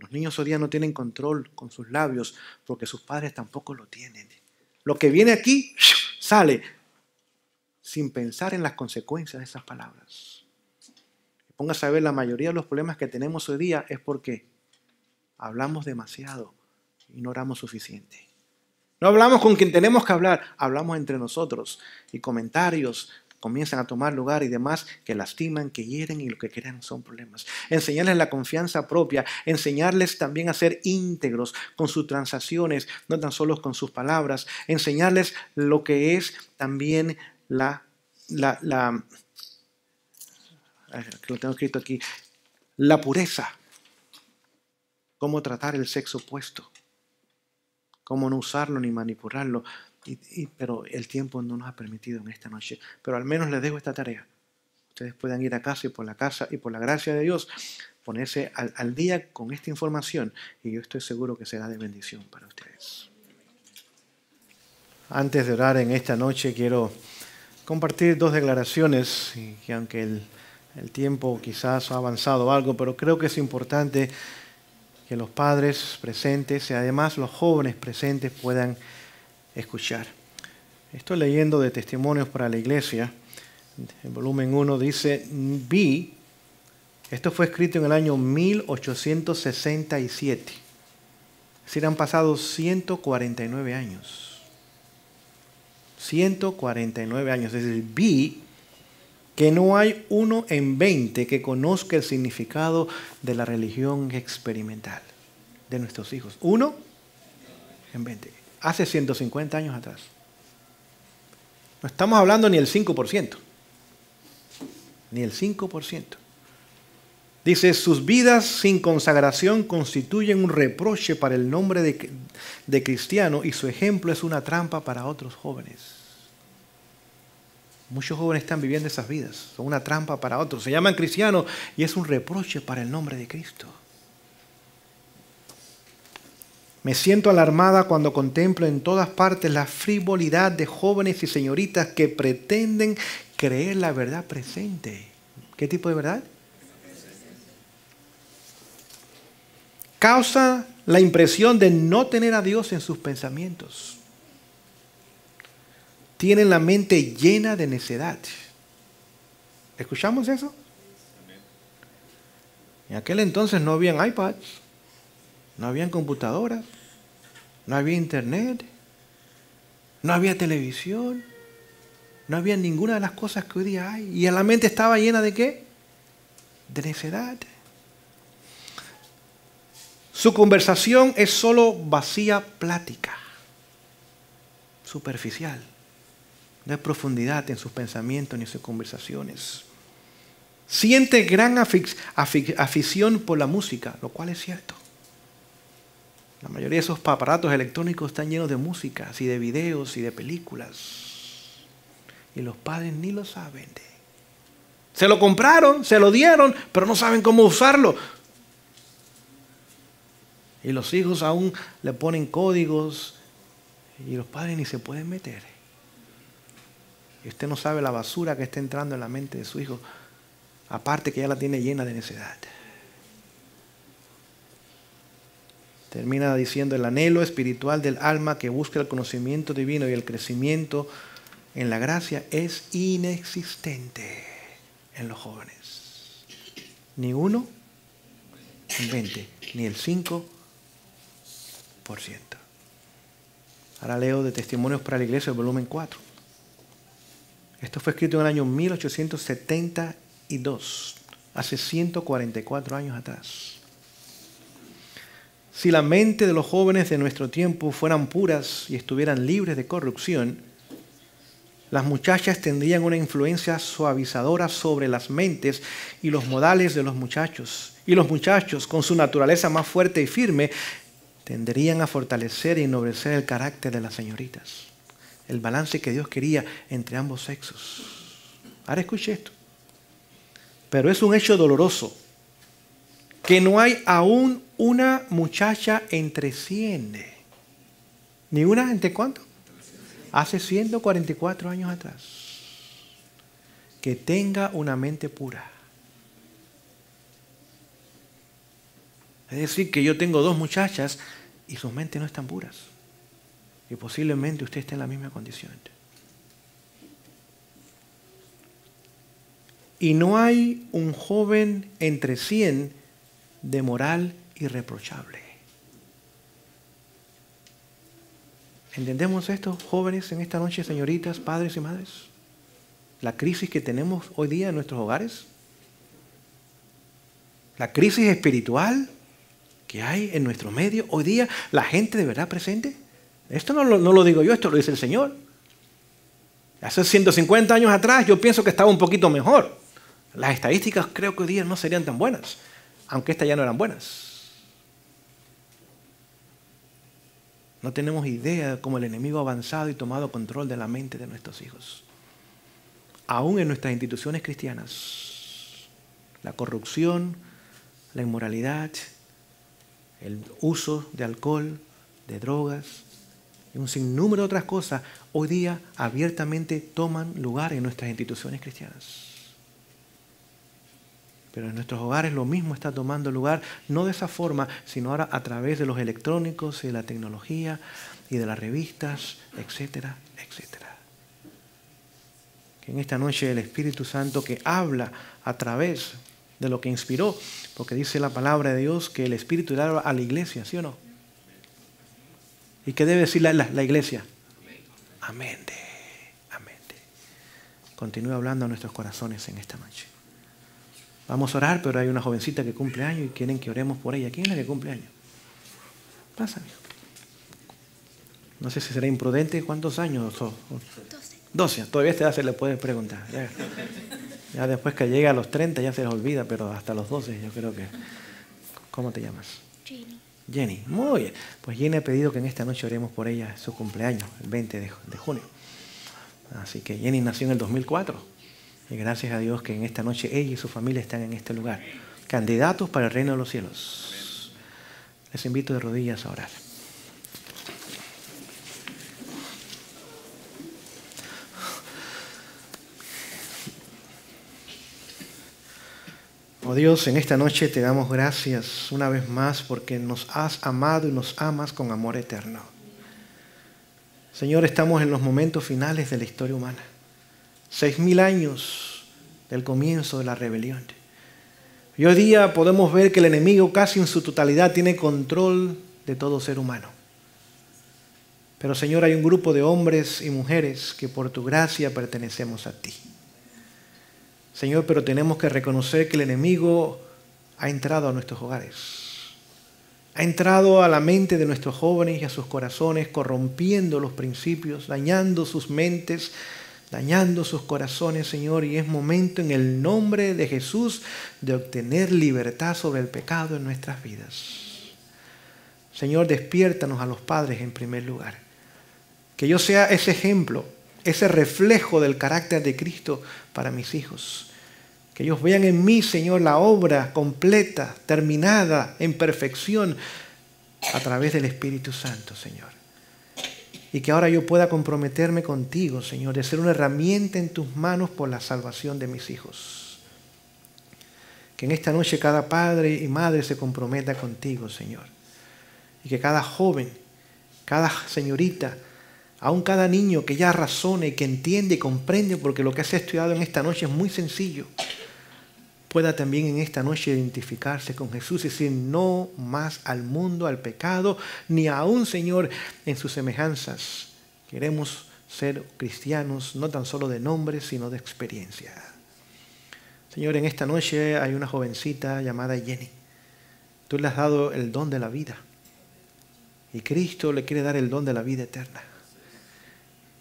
Los niños hoy día no tienen control con sus labios porque sus padres tampoco lo tienen. Lo que viene aquí <sniffs> sale sin pensar en las consecuencias de esas palabras. Póngase a ver, la mayoría de los problemas que tenemos hoy día es porque hablamos demasiado y no oramos suficiente. No hablamos con quien tenemos que hablar, hablamos entre nosotros y comentarios comienzan a tomar lugar y demás que lastiman, que hieren y lo que crean son problemas. Enseñarles la confianza propia, enseñarles también a ser íntegros con sus transacciones, no tan solo con sus palabras, enseñarles lo que es también la... lo tengo escrito aquí, la pureza, cómo tratar el sexo opuesto, cómo no usarlo ni manipularlo, pero el tiempo no nos ha permitido en esta noche. Pero al menos les dejo esta tarea. Ustedes puedan ir a casa y por la casa y por la gracia de Dios ponerse al, día con esta información y yo estoy seguro que será de bendición para ustedes. Antes de orar en esta noche quiero compartir dos declaraciones que aunque el, el tiempo quizás ha avanzado algo, pero creo que es importante que los padres presentes y además los jóvenes presentes puedan escuchar. Estoy leyendo de Testimonios para la Iglesia, el volumen 1 dice, vi, esto fue escrito en el año 1867, es decir, han pasado 149 años. 149 años, es decir, vi que no hay uno en 20 que conozca el significado de la religión experimental de nuestros hijos. Uno en 20 hace 150 años atrás. No estamos hablando ni el 5%, ni el 5%. Dice, sus vidas sin consagración constituyen un reproche para el nombre de, de, cristiano y su ejemplo es una trampa para otros jóvenes. Muchos jóvenes están viviendo esas vidas, son una trampa para otros. Se llaman cristianos y es un reproche para el nombre de Cristo. Me siento alarmada cuando contemplo en todas partes la frivolidad de jóvenes y señoritas que pretenden creer la verdad presente. ¿Qué tipo de verdad? Causa la impresión de no tener a Dios en sus pensamientos. Tienen la mente llena de necedad. ¿Escuchamos eso? En aquel entonces no habían iPads no habían computadoras, no había internet, no había televisión, no había ninguna de las cosas que hoy día hay. Y la mente estaba llena de qué? De necedad. Su conversación es solo vacía plática, superficial. No hay profundidad en sus pensamientos ni en sus conversaciones. Siente gran afición por la música, lo cual es cierto. La mayoría de esos aparatos electrónicos están llenos de músicas y de videos y de películas. Y los padres ni lo saben. Se lo compraron, se lo dieron, pero no saben cómo usarlo. Y los hijos aún le ponen códigos y los padres ni se pueden meter. Y usted no sabe la basura que está entrando en la mente de su hijo, aparte que ya la tiene llena de necedad. Termina diciendo el anhelo espiritual del alma que busca el conocimiento divino y el crecimiento en la gracia es inexistente en los jóvenes. Ni uno en 20, ni el 5%. Ahora leo de Testimonios para la Iglesia, el volumen 4. Esto fue escrito en el año 1872, hace 144 años atrás. Si la mente de los jóvenes de nuestro tiempo fueran puras y estuvieran libres de corrupción, las muchachas tendrían una influencia suavizadora sobre las mentes y los modales de los muchachos. Y los muchachos, con su naturaleza más fuerte y firme, tendrían a fortalecer y ennoblecer el carácter de las señoritas. El balance que Dios quería entre ambos sexos. Ahora escuche esto. Pero es un hecho doloroso que no hay aún una muchacha entre 100. ¿Ni una entre cuánto? Hace 144 años atrás. Que tenga una mente pura. Es decir, que yo tengo dos muchachas y sus mentes no están puras. Y posiblemente usted esté en la misma condición. Y no hay un joven entre 100 de moral irreprochable. ¿Entendemos esto, jóvenes, en esta noche, señoritas, padres y madres? La crisis que tenemos hoy día en nuestros hogares. La crisis espiritual que hay en nuestro medio hoy día. La gente de verdad presente. Esto no lo, digo yo, esto lo dice el Señor. Hace 150 años atrás yo pienso que estaba un poquito mejor. Las estadísticas creo que hoy día no serían tan buenas aunque estas ya no eran buenas. No tenemos idea de cómo el enemigo ha avanzado y tomado control de la mente de nuestros hijos. Aún en nuestras instituciones cristianas, la corrupción, la inmoralidad, el uso de alcohol, de drogas y un sinnúmero de otras cosas, hoy día abiertamente toman lugar en nuestras instituciones cristianas. Pero en nuestros hogares lo mismo está tomando lugar, no de esa forma, sino ahora a través de los electrónicos y de la tecnología y de las revistas, etcétera, etcétera. Que en esta noche el Espíritu Santo que habla a través de lo que inspiró, porque dice la palabra de Dios que el Espíritu le a la iglesia, ¿sí o no? ¿Y qué debe decir la, la iglesia? Amén. Amén. Continúa hablando a nuestros corazones en esta noche. Vamos a orar, pero hay una jovencita que cumple años y quieren que oremos por ella. ¿Quién es la que cumple años? Pasa, No sé si será imprudente. ¿Cuántos años? Doce. Doce. Todavía se le puede preguntar. Ya, después que llega a los 30 ya se les olvida, pero hasta los 12 yo creo que... ¿Cómo te llamas? Jenny. Jenny. Muy bien. Pues Jenny ha pedido que en esta noche oremos por ella su cumpleaños, el 20 de junio. Así que Jenny nació en el 2004. Y gracias a Dios que en esta noche ella y su familia están en este lugar. Candidatos para el reino de los cielos. Les invito de rodillas a orar. Oh Dios, en esta noche te damos gracias una vez más porque nos has amado y nos amas con amor eterno. Señor, estamos en los momentos finales de la historia humana. Seis mil años del comienzo de la rebelión. Y hoy día podemos ver que el enemigo casi en su totalidad tiene control de todo ser humano. Pero Señor, hay un grupo de hombres y mujeres que por tu gracia pertenecemos a ti. Señor, pero tenemos que reconocer que el enemigo ha entrado a nuestros hogares. Ha entrado a la mente de nuestros jóvenes y a sus corazones, corrompiendo los principios, dañando sus mentes, dañando sus corazones, Señor, y es momento en el nombre de Jesús de obtener libertad sobre el pecado en nuestras vidas. Señor, despiértanos a los padres en primer lugar. Que yo sea ese ejemplo, ese reflejo del carácter de Cristo para mis hijos. Que ellos vean en mí, Señor, la obra completa, terminada, en perfección, a través del Espíritu Santo, Señor y que ahora yo pueda comprometerme contigo, Señor, de ser una herramienta en tus manos por la salvación de mis hijos. Que en esta noche cada padre y madre se comprometa contigo, Señor. Y que cada joven, cada señorita, aun cada niño que ya razone, que entiende y comprende, porque lo que has estudiado en esta noche es muy sencillo, pueda también en esta noche identificarse con Jesús y decir no más al mundo, al pecado, ni a un Señor, en sus semejanzas. Queremos ser cristianos no tan solo de nombre, sino de experiencia. Señor, en esta noche hay una jovencita llamada Jenny. Tú le has dado el don de la vida. Y Cristo le quiere dar el don de la vida eterna.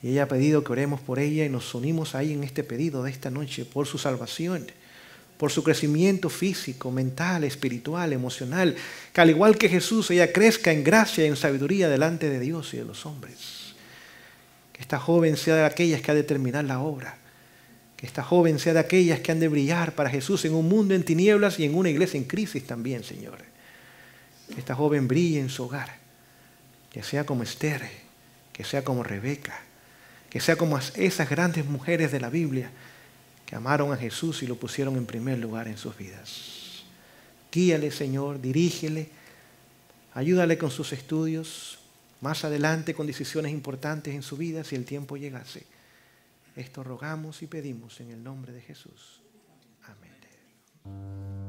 Y ella ha pedido que oremos por ella y nos unimos ahí en este pedido de esta noche por su salvación por su crecimiento físico, mental, espiritual, emocional, que al igual que Jesús ella crezca en gracia y en sabiduría delante de Dios y de los hombres. Que esta joven sea de aquellas que ha de terminar la obra. Que esta joven sea de aquellas que han de brillar para Jesús en un mundo en tinieblas y en una iglesia en crisis también, Señor. Que esta joven brille en su hogar. Que sea como Esther, que sea como Rebeca, que sea como esas grandes mujeres de la Biblia que amaron a Jesús y lo pusieron en primer lugar en sus vidas. Guíale, Señor, dirígele, ayúdale con sus estudios, más adelante con decisiones importantes en su vida si el tiempo llegase. Esto rogamos y pedimos en el nombre de Jesús. Amén.